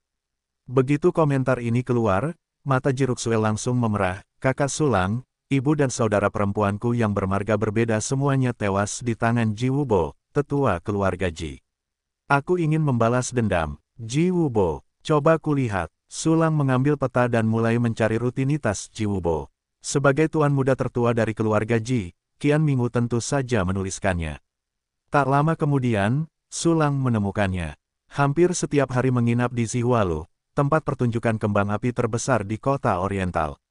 Begitu komentar ini keluar, mata Ji Sue langsung memerah, kakak sulang, ibu dan saudara perempuanku yang bermarga berbeda semuanya tewas di tangan Ji Wubo, tetua keluarga Ji. Aku ingin membalas dendam, Ji Wubo, coba kulihat, Sulang mengambil peta dan mulai mencari rutinitas Ji Wubo. Sebagai tuan muda tertua dari keluarga Ji, Kian Minggu tentu saja menuliskannya. Tak lama kemudian, Sulang menemukannya. Hampir setiap hari menginap di Zihualu, tempat pertunjukan kembang api terbesar di kota oriental.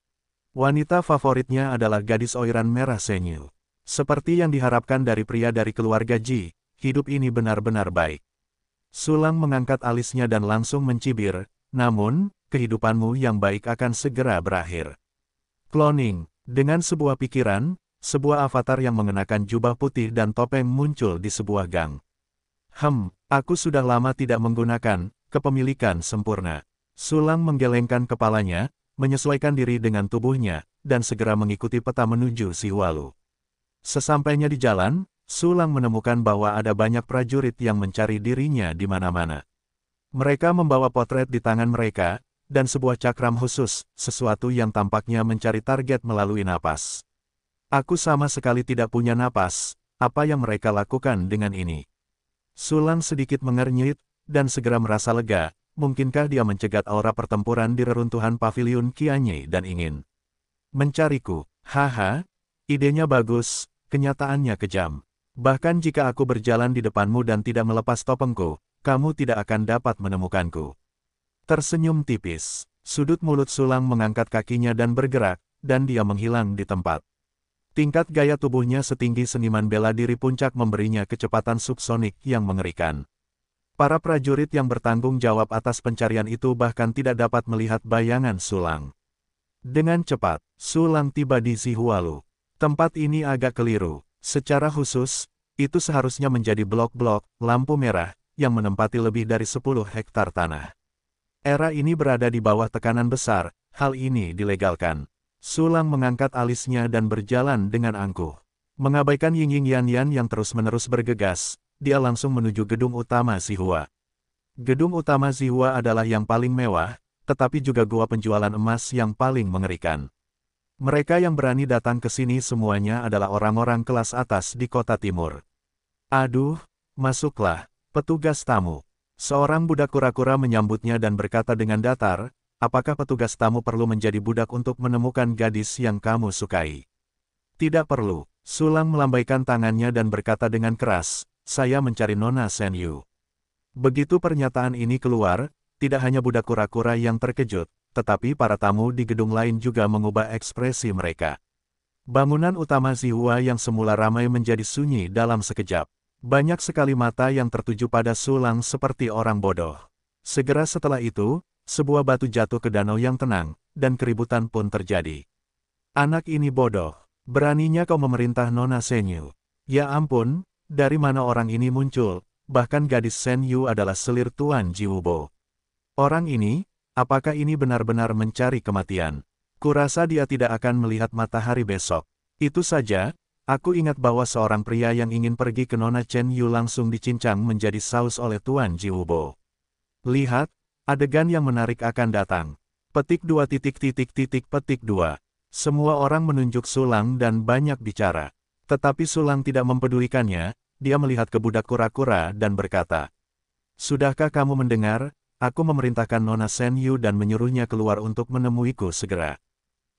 Wanita favoritnya adalah gadis oiran merah senyil. Seperti yang diharapkan dari pria dari keluarga Ji, hidup ini benar-benar baik. Sulang mengangkat alisnya dan langsung mencibir, namun, kehidupanmu yang baik akan segera berakhir. Cloning, dengan sebuah pikiran, sebuah avatar yang mengenakan jubah putih dan topeng muncul di sebuah gang. Hem, aku sudah lama tidak menggunakan kepemilikan sempurna. Sulang menggelengkan kepalanya, menyesuaikan diri dengan tubuhnya, dan segera mengikuti peta menuju Siwalu. Sesampainya di jalan, Sulang menemukan bahwa ada banyak prajurit yang mencari dirinya di mana-mana. Mereka membawa potret di tangan mereka, dan sebuah cakram khusus, sesuatu yang tampaknya mencari target melalui napas. Aku sama sekali tidak punya napas, apa yang mereka lakukan dengan ini? Sulang sedikit mengernyit, dan segera merasa lega, mungkinkah dia mencegat aura pertempuran di reruntuhan pavilion Kianyi dan ingin mencariku? Haha, idenya bagus, kenyataannya kejam. Bahkan jika aku berjalan di depanmu dan tidak melepas topengku, kamu tidak akan dapat menemukanku. Tersenyum tipis, sudut mulut sulang mengangkat kakinya dan bergerak, dan dia menghilang di tempat. Tingkat gaya tubuhnya setinggi seniman bela diri puncak memberinya kecepatan subsonik yang mengerikan. Para prajurit yang bertanggung jawab atas pencarian itu bahkan tidak dapat melihat bayangan Sulang. Dengan cepat, Sulang tiba di Zihualu. Tempat ini agak keliru. Secara khusus, itu seharusnya menjadi blok-blok, lampu merah, yang menempati lebih dari 10 hektar tanah. Era ini berada di bawah tekanan besar, hal ini dilegalkan. Sulang mengangkat alisnya dan berjalan dengan angkuh. Mengabaikan Ying Yan Yan yang terus-menerus bergegas, dia langsung menuju gedung utama Zihua. Gedung utama Zihua adalah yang paling mewah, tetapi juga gua penjualan emas yang paling mengerikan. Mereka yang berani datang ke sini semuanya adalah orang-orang kelas atas di kota timur. Aduh, masuklah, petugas tamu. Seorang budak kura-kura menyambutnya dan berkata dengan datar, apakah petugas tamu perlu menjadi budak untuk menemukan gadis yang kamu sukai? Tidak perlu. Sulang melambaikan tangannya dan berkata dengan keras, saya mencari Nona Senyu. Begitu pernyataan ini keluar, tidak hanya budak kura-kura yang terkejut, tetapi para tamu di gedung lain juga mengubah ekspresi mereka. Bangunan utama Zihua yang semula ramai menjadi sunyi dalam sekejap. Banyak sekali mata yang tertuju pada Sulang seperti orang bodoh. Segera setelah itu, sebuah batu jatuh ke danau yang tenang, dan keributan pun terjadi. Anak ini bodoh. Beraninya kau memerintah Nona Senyu. Ya ampun, dari mana orang ini muncul, bahkan gadis Shen Yu adalah selir Tuan Jiwubo. Orang ini, apakah ini benar-benar mencari kematian? Kurasa dia tidak akan melihat matahari besok. Itu saja, aku ingat bahwa seorang pria yang ingin pergi ke Nona Chen Yu langsung dicincang menjadi saus oleh Tuan Jiwubo. Lihat, adegan yang menarik akan datang. Petik dua titik titik titik petik dua. Semua orang menunjuk Sulang dan banyak bicara. Tetapi Sulang tidak mempedulikannya, dia melihat ke budak kura-kura dan berkata, Sudahkah kamu mendengar? Aku memerintahkan Nona Sen Yu dan menyuruhnya keluar untuk menemuiku segera.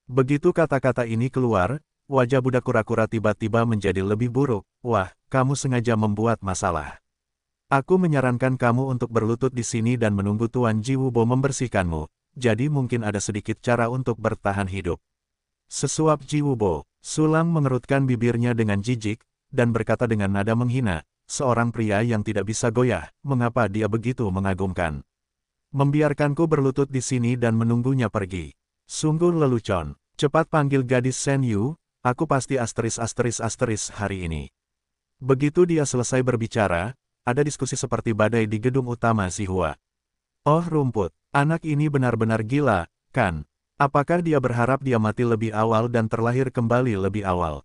Begitu kata-kata ini keluar, wajah budak kura-kura tiba-tiba menjadi lebih buruk. Wah, kamu sengaja membuat masalah. Aku menyarankan kamu untuk berlutut di sini dan menunggu Tuan Jiwubo membersihkanmu, jadi mungkin ada sedikit cara untuk bertahan hidup. Sesuap Jiwubo, Sulang mengerutkan bibirnya dengan jijik, dan berkata dengan nada menghina, seorang pria yang tidak bisa goyah, mengapa dia begitu mengagumkan. Membiarkanku berlutut di sini dan menunggunya pergi. Sungguh lelucon, cepat panggil gadis Shen Yu, aku pasti asteris asteris asteris hari ini. Begitu dia selesai berbicara, ada diskusi seperti badai di gedung utama Sihua. Oh rumput, anak ini benar-benar gila, kan? Apakah dia berharap dia mati lebih awal dan terlahir kembali lebih awal?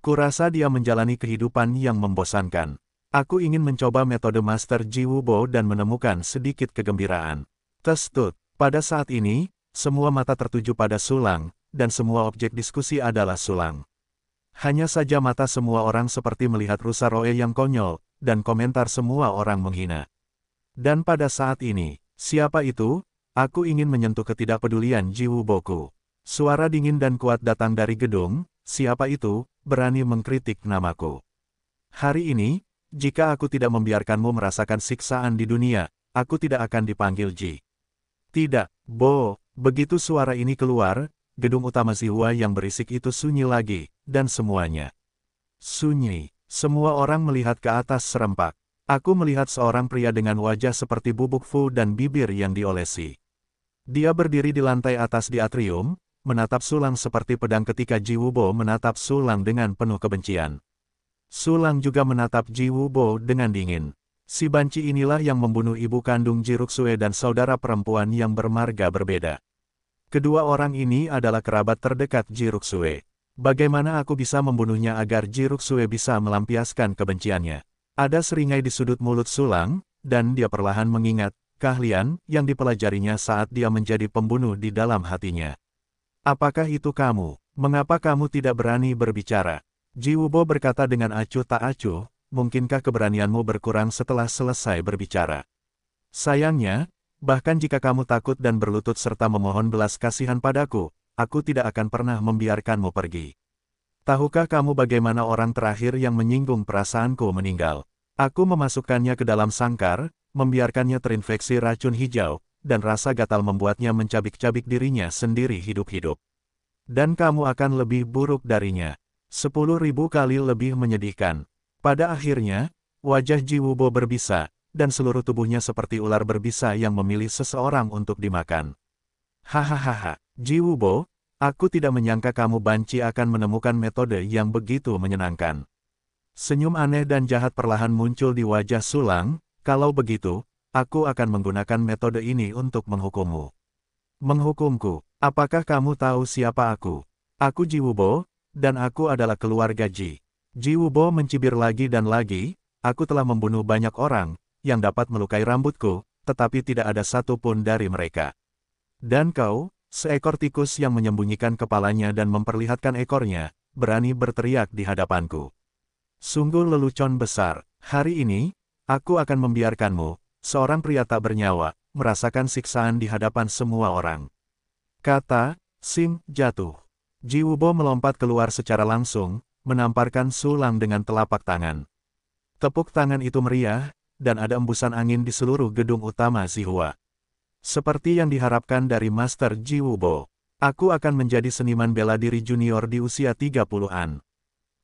Kurasa dia menjalani kehidupan yang membosankan. Aku ingin mencoba metode Master Ji Wubo dan menemukan sedikit kegembiraan. Testut, pada saat ini, semua mata tertuju pada sulang, dan semua objek diskusi adalah sulang. Hanya saja mata semua orang seperti melihat rusa roe yang konyol, dan komentar semua orang menghina. Dan pada saat ini, siapa itu? Aku ingin menyentuh ketidakpedulian Ji Wuboku. Suara dingin dan kuat datang dari gedung, siapa itu, berani mengkritik namaku. Hari ini, jika aku tidak membiarkanmu merasakan siksaan di dunia, aku tidak akan dipanggil Ji. Tidak, Bo, begitu suara ini keluar, gedung utama Zihua yang berisik itu sunyi lagi, dan semuanya. Sunyi, semua orang melihat ke atas serempak. Aku melihat seorang pria dengan wajah seperti bubuk fu dan bibir yang diolesi. Dia berdiri di lantai atas di atrium, menatap Sulang seperti pedang ketika Ji Wubo menatap Sulang dengan penuh kebencian. Sulang juga menatap Ji Wubo dengan dingin. Si banci inilah yang membunuh ibu kandung Jiruksue dan saudara perempuan yang bermarga berbeda. Kedua orang ini adalah kerabat terdekat Jiruksue. Bagaimana aku bisa membunuhnya agar Jiruksue bisa melampiaskan kebenciannya? Ada seringai di sudut mulut Sulang, dan dia perlahan mengingat, keahlian yang dipelajarinya saat dia menjadi pembunuh di dalam hatinya. Apakah itu kamu? Mengapa kamu tidak berani berbicara? Wubo berkata dengan acuh tak acuh, mungkinkah keberanianmu berkurang setelah selesai berbicara? Sayangnya, bahkan jika kamu takut dan berlutut serta memohon belas kasihan padaku, aku tidak akan pernah membiarkanmu pergi. Tahukah kamu bagaimana orang terakhir yang menyinggung perasaanku meninggal? Aku memasukkannya ke dalam sangkar, membiarkannya terinfeksi racun hijau, dan rasa gatal membuatnya mencabik-cabik dirinya sendiri hidup-hidup. Dan kamu akan lebih buruk darinya. Sepuluh ribu kali lebih menyedihkan. Pada akhirnya, wajah Jiwubo berbisa, dan seluruh tubuhnya seperti ular berbisa yang memilih seseorang untuk dimakan. Hahaha, Jiwubo, aku tidak menyangka kamu banci akan menemukan metode yang begitu menyenangkan. Senyum aneh dan jahat perlahan muncul di wajah Sulang, kalau begitu, aku akan menggunakan metode ini untuk menghukummu. Menghukumku, apakah kamu tahu siapa aku? Aku Ji Jiwubo, dan aku adalah keluarga Ji. Ji Jiwubo mencibir lagi dan lagi, aku telah membunuh banyak orang, yang dapat melukai rambutku, tetapi tidak ada satupun dari mereka. Dan kau, seekor tikus yang menyembunyikan kepalanya dan memperlihatkan ekornya, berani berteriak di hadapanku. Sungguh lelucon besar, hari ini, aku akan membiarkanmu, seorang pria tak bernyawa, merasakan siksaan di hadapan semua orang. Kata, Sim, jatuh. Jiwubo melompat keluar secara langsung, menamparkan sulang dengan telapak tangan. Tepuk tangan itu meriah, dan ada embusan angin di seluruh gedung utama Zihua. Seperti yang diharapkan dari Master Jiwubo, aku akan menjadi seniman bela diri junior di usia 30-an.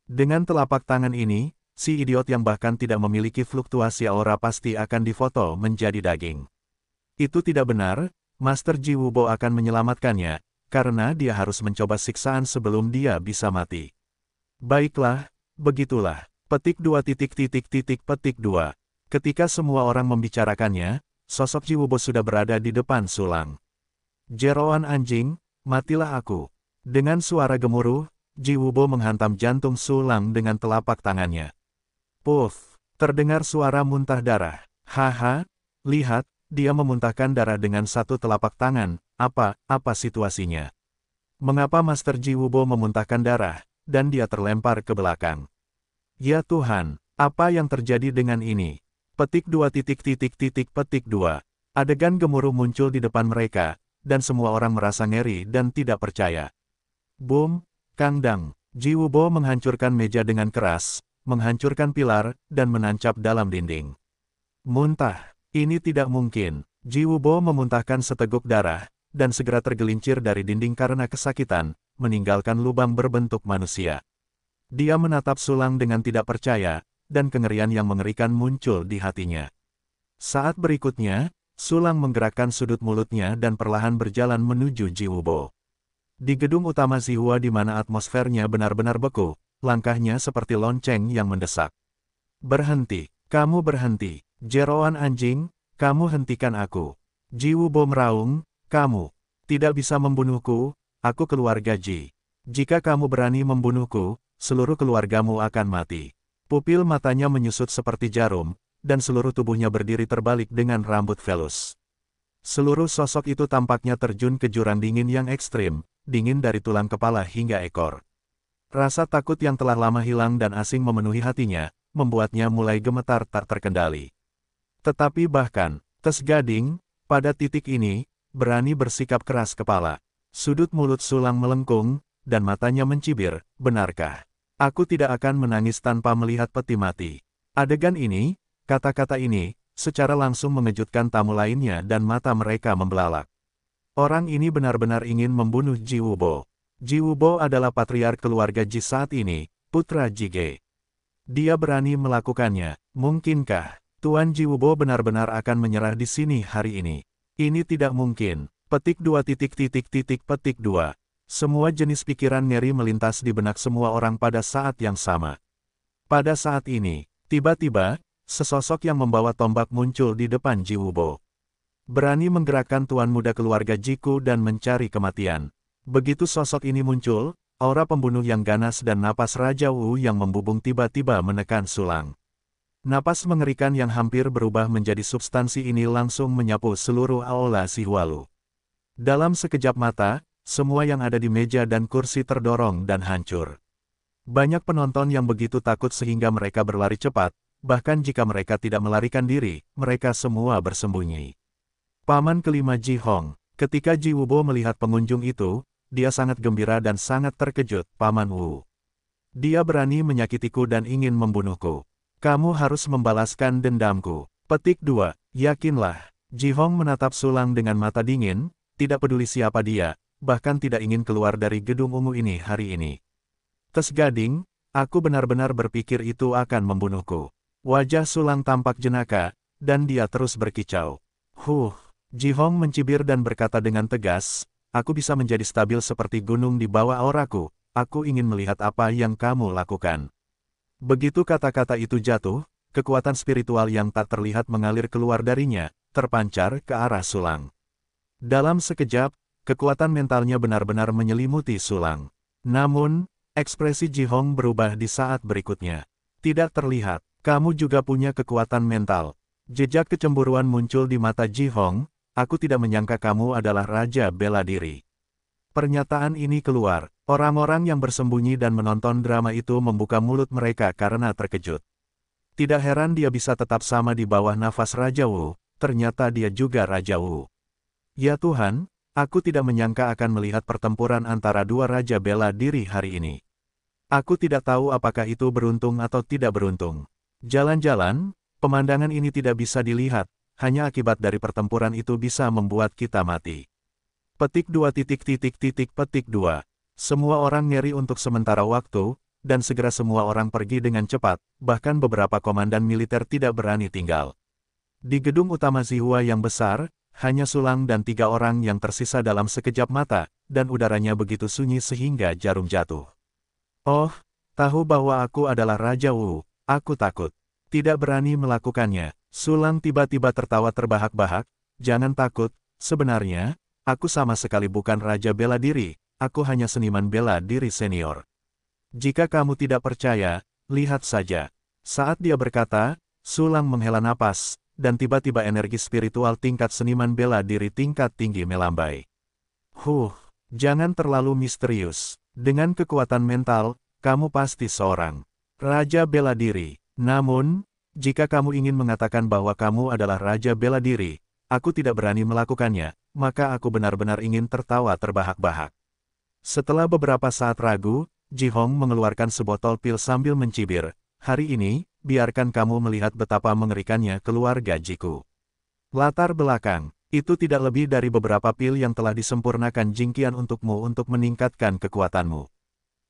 Dengan telapak tangan ini, si idiot yang bahkan tidak memiliki fluktuasi aura pasti akan difoto menjadi daging. Itu tidak benar, Master Ji Wubo akan menyelamatkannya, karena dia harus mencoba siksaan sebelum dia bisa mati. Baiklah, begitulah. Petik dua titik titik titik petik dua. Ketika semua orang membicarakannya, sosok Ji Wubo sudah berada di depan sulang. Jeroan anjing, matilah aku. Dengan suara gemuruh, Ji Wubo menghantam jantung sulang dengan telapak tangannya. Puff, terdengar suara muntah darah. Haha, lihat, dia memuntahkan darah dengan satu telapak tangan. Apa, apa situasinya? Mengapa Master Ji memuntahkan darah, dan dia terlempar ke belakang? Ya Tuhan, apa yang terjadi dengan ini? Petik dua titik titik titik petik dua. Adegan gemuruh muncul di depan mereka, dan semua orang merasa ngeri dan tidak percaya. Boom, Kang Dang, Ji menghancurkan meja dengan keras, menghancurkan pilar, dan menancap dalam dinding. Muntah, ini tidak mungkin. Ji Wubo memuntahkan seteguk darah, dan segera tergelincir dari dinding karena kesakitan, meninggalkan lubang berbentuk manusia. Dia menatap sulang dengan tidak percaya, dan kengerian yang mengerikan muncul di hatinya. Saat berikutnya, Sulang menggerakkan sudut mulutnya dan perlahan berjalan menuju Jiwubo. Di gedung utama Zihua di mana atmosfernya benar-benar beku, langkahnya seperti lonceng yang mendesak. Berhenti, kamu berhenti, jeroan anjing, kamu hentikan aku. Jiwubo meraung, kamu tidak bisa membunuhku, aku keluarga Ji. Jika kamu berani membunuhku, seluruh keluargamu akan mati. Pupil matanya menyusut seperti jarum, dan seluruh tubuhnya berdiri terbalik dengan rambut velus. Seluruh sosok itu tampaknya terjun ke jurang dingin yang ekstrim, dingin dari tulang kepala hingga ekor. Rasa takut yang telah lama hilang dan asing memenuhi hatinya, membuatnya mulai gemetar tak terkendali. Tetapi bahkan, Tes Gading, pada titik ini, berani bersikap keras kepala. Sudut mulut sulang melengkung, dan matanya mencibir, benarkah? Aku tidak akan menangis tanpa melihat peti mati. Adegan ini, kata-kata ini, secara langsung mengejutkan tamu lainnya dan mata mereka membelalak. Orang ini benar-benar ingin membunuh Jiwubo. Jiwubo adalah patriark keluarga Ji saat ini, putra Jige. Dia berani melakukannya, mungkinkah? Tuan Jiwubo benar-benar akan menyerah di sini hari ini. Ini tidak mungkin. Petik dua titik titik titik petik dua. Semua jenis pikiran nyeri melintas di benak semua orang pada saat yang sama. Pada saat ini, tiba-tiba, sesosok yang membawa tombak muncul di depan Jiwubo. Berani menggerakkan tuan muda keluarga Jiku dan mencari kematian. Begitu sosok ini muncul, aura pembunuh yang ganas dan napas Raja Wu yang membubung tiba-tiba menekan sulang. Napas mengerikan yang hampir berubah menjadi substansi ini langsung menyapu seluruh aula Sihualu. Dalam sekejap mata, semua yang ada di meja dan kursi terdorong dan hancur. Banyak penonton yang begitu takut sehingga mereka berlari cepat, bahkan jika mereka tidak melarikan diri, mereka semua bersembunyi. Paman kelima Ji Hong, ketika Ji Wubo melihat pengunjung itu, dia sangat gembira dan sangat terkejut, Paman Wu. Dia berani menyakitiku dan ingin membunuhku. Kamu harus membalaskan dendamku. Petik 2. Yakinlah, Hong menatap Sulang dengan mata dingin, tidak peduli siapa dia, bahkan tidak ingin keluar dari gedung ungu ini hari ini. Tes gading, aku benar-benar berpikir itu akan membunuhku. Wajah Sulang tampak jenaka, dan dia terus berkicau. Huh, Hong mencibir dan berkata dengan tegas, aku bisa menjadi stabil seperti gunung di bawah auraku, aku ingin melihat apa yang kamu lakukan. Begitu kata-kata itu jatuh, kekuatan spiritual yang tak terlihat mengalir keluar darinya, terpancar ke arah Sulang. Dalam sekejap, kekuatan mentalnya benar-benar menyelimuti Sulang. Namun, ekspresi Jihong berubah di saat berikutnya. Tidak terlihat, kamu juga punya kekuatan mental. Jejak kecemburuan muncul di mata Jihong, aku tidak menyangka kamu adalah Raja Bela Diri. Pernyataan ini keluar, orang-orang yang bersembunyi dan menonton drama itu membuka mulut mereka karena terkejut. Tidak heran dia bisa tetap sama di bawah nafas Raja Wu, ternyata dia juga Raja Wu. Ya Tuhan, aku tidak menyangka akan melihat pertempuran antara dua Raja Bela Diri hari ini. Aku tidak tahu apakah itu beruntung atau tidak beruntung. Jalan-jalan, pemandangan ini tidak bisa dilihat, hanya akibat dari pertempuran itu bisa membuat kita mati. Petik 2 titik titik titik petik 2. Semua orang nyeri untuk sementara waktu, dan segera semua orang pergi dengan cepat, bahkan beberapa komandan militer tidak berani tinggal. Di gedung utama Zihua yang besar, hanya Sulang dan tiga orang yang tersisa dalam sekejap mata, dan udaranya begitu sunyi sehingga jarum jatuh. Oh, tahu bahwa aku adalah Raja Wu, aku takut. Tidak berani melakukannya, Sulang tiba-tiba tertawa terbahak-bahak, jangan takut, sebenarnya, aku sama sekali bukan raja bela diri, aku hanya seniman bela diri senior. Jika kamu tidak percaya, lihat saja. Saat dia berkata, Sulang menghela napas, dan tiba-tiba energi spiritual tingkat seniman bela diri tingkat tinggi melambai. Huh, jangan terlalu misterius. Dengan kekuatan mental, kamu pasti seorang raja bela diri. Namun, jika kamu ingin mengatakan bahwa kamu adalah Raja Bela Diri, aku tidak berani melakukannya, maka aku benar-benar ingin tertawa terbahak-bahak. Setelah beberapa saat ragu, Ji Hong mengeluarkan sebotol pil sambil mencibir, hari ini, biarkan kamu melihat betapa mengerikannya keluarga Jiku. Latar belakang, itu tidak lebih dari beberapa pil yang telah disempurnakan jingkian untukmu untuk meningkatkan kekuatanmu.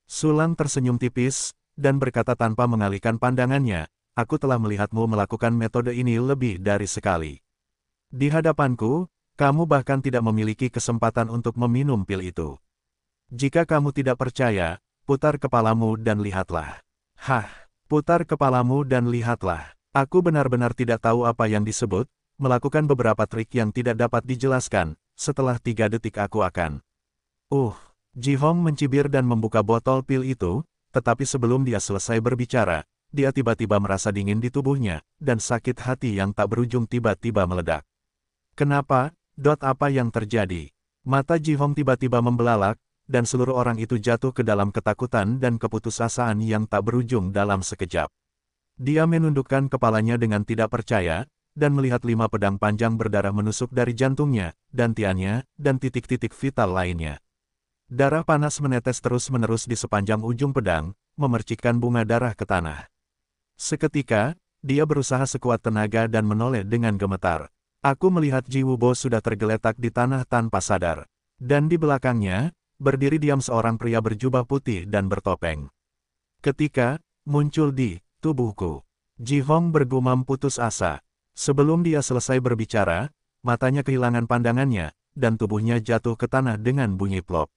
Sulang tersenyum tipis, dan berkata tanpa mengalihkan pandangannya, aku telah melihatmu melakukan metode ini lebih dari sekali. Di hadapanku, kamu bahkan tidak memiliki kesempatan untuk meminum pil itu. Jika kamu tidak percaya, putar kepalamu dan lihatlah. Hah, putar kepalamu dan lihatlah. Aku benar-benar tidak tahu apa yang disebut, melakukan beberapa trik yang tidak dapat dijelaskan, setelah tiga detik aku akan. Uh, Ji Hong mencibir dan membuka botol pil itu, tetapi sebelum dia selesai berbicara, dia tiba-tiba merasa dingin di tubuhnya, dan sakit hati yang tak berujung tiba-tiba meledak. Kenapa? Dot apa yang terjadi? Mata Ji Hong tiba-tiba membelalak, dan seluruh orang itu jatuh ke dalam ketakutan dan keputusasaan yang tak berujung dalam sekejap. Dia menundukkan kepalanya dengan tidak percaya, dan melihat lima pedang panjang berdarah menusuk dari jantungnya, dantiannya, dan titik-titik vital lainnya. Darah panas menetes terus-menerus di sepanjang ujung pedang, memercikkan bunga darah ke tanah. Seketika, dia berusaha sekuat tenaga dan menoleh dengan gemetar. Aku melihat Ji Wubo sudah tergeletak di tanah tanpa sadar. Dan di belakangnya, berdiri diam seorang pria berjubah putih dan bertopeng. Ketika, muncul di tubuhku. Ji Hong bergumam putus asa. Sebelum dia selesai berbicara, matanya kehilangan pandangannya, dan tubuhnya jatuh ke tanah dengan bunyi plop.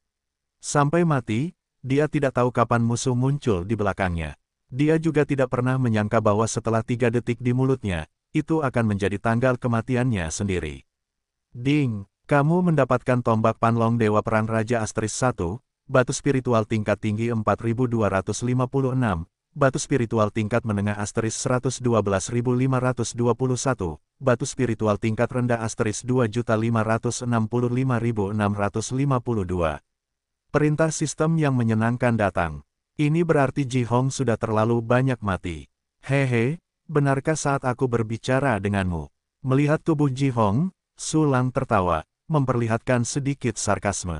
Sampai mati, dia tidak tahu kapan musuh muncul di belakangnya. Dia juga tidak pernah menyangka bahwa setelah tiga detik di mulutnya, itu akan menjadi tanggal kematiannya sendiri. Ding, kamu mendapatkan tombak panlong Dewa Perang Raja Asteris 1, batu spiritual tingkat tinggi 4256, batu spiritual tingkat menengah Asteris 112521, batu spiritual tingkat rendah Asteris 2565652. Perintah sistem yang menyenangkan datang. Ini berarti Ji Hong sudah terlalu banyak mati. Hehe, benarkah saat aku berbicara denganmu? Melihat tubuh Ji Hong, Sulang tertawa, memperlihatkan sedikit sarkasme.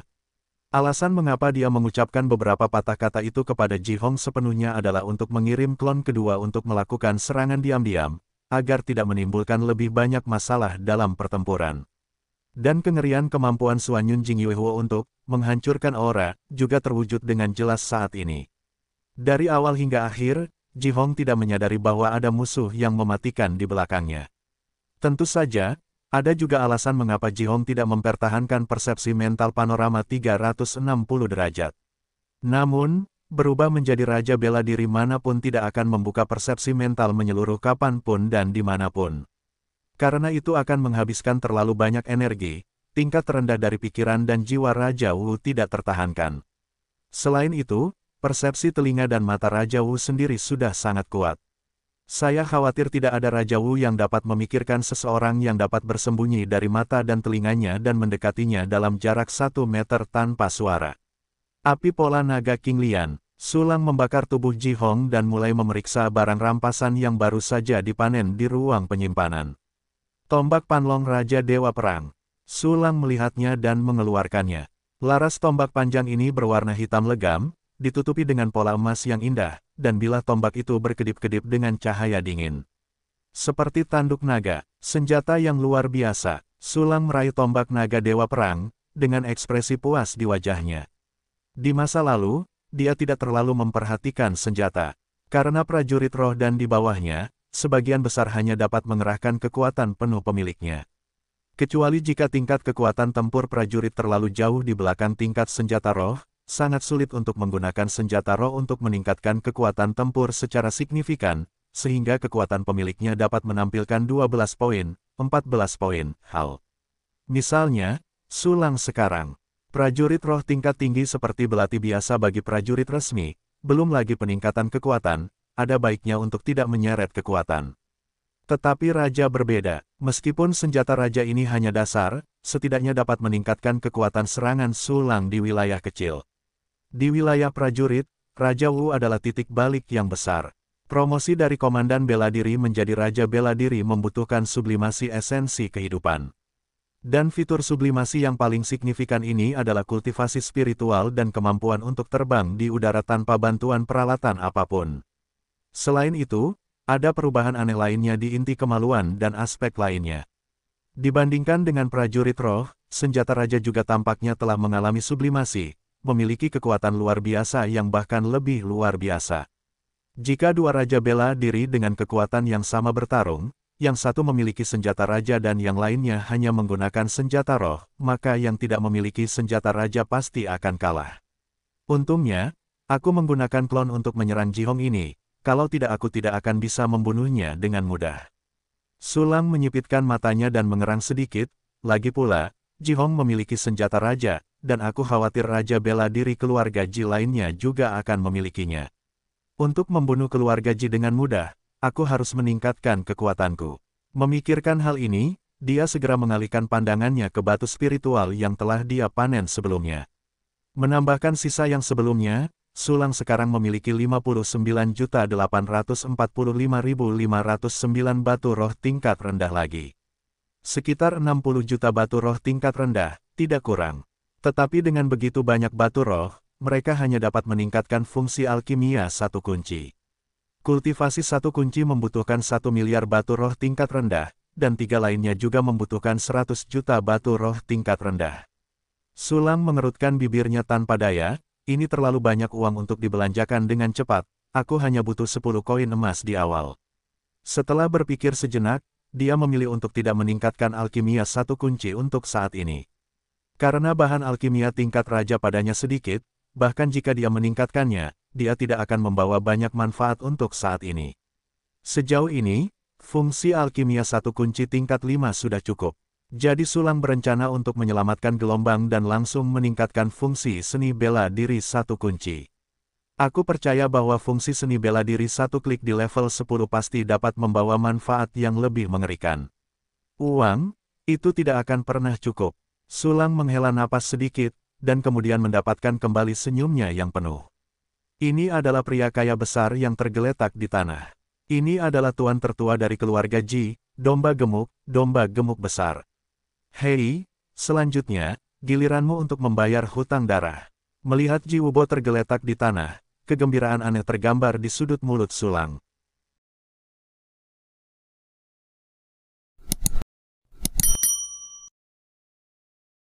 Alasan mengapa dia mengucapkan beberapa patah kata itu kepada Ji Hong sepenuhnya adalah untuk mengirim klon kedua untuk melakukan serangan diam-diam, agar tidak menimbulkan lebih banyak masalah dalam pertempuran. Dan kengerian kemampuan Suanyun Jing Yuehuo untuk menghancurkan aura juga terwujud dengan jelas saat ini. Dari awal hingga akhir, Ji Hong tidak menyadari bahwa ada musuh yang mematikan di belakangnya. Tentu saja, ada juga alasan mengapa Ji Hong tidak mempertahankan persepsi mental panorama 360 derajat. Namun, berubah menjadi raja bela diri manapun tidak akan membuka persepsi mental menyeluruh kapanpun dan dimanapun. Karena itu akan menghabiskan terlalu banyak energi, tingkat terendah dari pikiran dan jiwa Raja Wu tidak tertahankan. Selain itu, Persepsi telinga dan mata Raja Wu sendiri sudah sangat kuat. Saya khawatir tidak ada Raja Wu yang dapat memikirkan seseorang yang dapat bersembunyi dari mata dan telinganya dan mendekatinya dalam jarak satu meter tanpa suara. Api pola naga King Lian, sulang membakar tubuh Ji Hong dan mulai memeriksa barang rampasan yang baru saja dipanen di ruang penyimpanan. Tombak Panlong Raja Dewa Perang. Sulang melihatnya dan mengeluarkannya. Laras tombak panjang ini berwarna hitam legam, ditutupi dengan pola emas yang indah, dan bila tombak itu berkedip-kedip dengan cahaya dingin. Seperti tanduk naga, senjata yang luar biasa, Sulang meraih tombak naga Dewa Perang, dengan ekspresi puas di wajahnya. Di masa lalu, dia tidak terlalu memperhatikan senjata, karena prajurit roh dan di bawahnya, sebagian besar hanya dapat mengerahkan kekuatan penuh pemiliknya. Kecuali jika tingkat kekuatan tempur prajurit terlalu jauh di belakang tingkat senjata roh, sangat sulit untuk menggunakan senjata roh untuk meningkatkan kekuatan tempur secara signifikan, sehingga kekuatan pemiliknya dapat menampilkan 12 poin, 14 poin, hal. Misalnya, sulang sekarang. Prajurit roh tingkat tinggi seperti belati biasa bagi prajurit resmi, belum lagi peningkatan kekuatan, ada baiknya untuk tidak menyeret kekuatan. Tetapi raja berbeda, meskipun senjata raja ini hanya dasar, setidaknya dapat meningkatkan kekuatan serangan sulang di wilayah kecil. Di wilayah prajurit, Raja Wu adalah titik balik yang besar. Promosi dari Komandan Bela Diri menjadi Raja Bela Diri membutuhkan sublimasi esensi kehidupan. Dan fitur sublimasi yang paling signifikan ini adalah kultivasi spiritual dan kemampuan untuk terbang di udara tanpa bantuan peralatan apapun. Selain itu, ada perubahan aneh lainnya di inti kemaluan dan aspek lainnya. Dibandingkan dengan prajurit roh, senjata raja juga tampaknya telah mengalami sublimasi, memiliki kekuatan luar biasa yang bahkan lebih luar biasa. Jika dua raja bela diri dengan kekuatan yang sama bertarung, yang satu memiliki senjata raja dan yang lainnya hanya menggunakan senjata roh, maka yang tidak memiliki senjata raja pasti akan kalah. Untungnya, aku menggunakan klon untuk menyerang Jihong ini, kalau tidak aku tidak akan bisa membunuhnya dengan mudah. Sulang menyipitkan matanya dan mengerang sedikit, lagi pula, Jihong memiliki senjata raja, dan aku khawatir Raja bela diri keluarga Ji lainnya juga akan memilikinya. Untuk membunuh keluarga Ji dengan mudah, aku harus meningkatkan kekuatanku. Memikirkan hal ini, dia segera mengalihkan pandangannya ke batu spiritual yang telah dia panen sebelumnya. Menambahkan sisa yang sebelumnya, Sulang sekarang memiliki 59.845.509 batu roh tingkat rendah lagi. Sekitar 60 juta batu roh tingkat rendah, tidak kurang. Tetapi dengan begitu banyak batu roh, mereka hanya dapat meningkatkan fungsi alkimia satu kunci. Kultivasi satu kunci membutuhkan satu miliar batu roh tingkat rendah, dan tiga lainnya juga membutuhkan seratus juta batu roh tingkat rendah. Sulang mengerutkan bibirnya tanpa daya, ini terlalu banyak uang untuk dibelanjakan dengan cepat, aku hanya butuh sepuluh koin emas di awal. Setelah berpikir sejenak, dia memilih untuk tidak meningkatkan alkimia satu kunci untuk saat ini. Karena bahan alkimia tingkat raja padanya sedikit, bahkan jika dia meningkatkannya, dia tidak akan membawa banyak manfaat untuk saat ini. Sejauh ini, fungsi alkimia satu kunci tingkat 5 sudah cukup. Jadi Sulang berencana untuk menyelamatkan gelombang dan langsung meningkatkan fungsi seni bela diri satu kunci. Aku percaya bahwa fungsi seni bela diri satu klik di level 10 pasti dapat membawa manfaat yang lebih mengerikan. Uang, itu tidak akan pernah cukup. Sulang menghela napas sedikit, dan kemudian mendapatkan kembali senyumnya yang penuh. Ini adalah pria kaya besar yang tergeletak di tanah. Ini adalah tuan tertua dari keluarga Ji, domba gemuk, domba gemuk besar. Hei, selanjutnya, giliranmu untuk membayar hutang darah. Melihat Ji Wubo tergeletak di tanah, kegembiraan aneh tergambar di sudut mulut Sulang.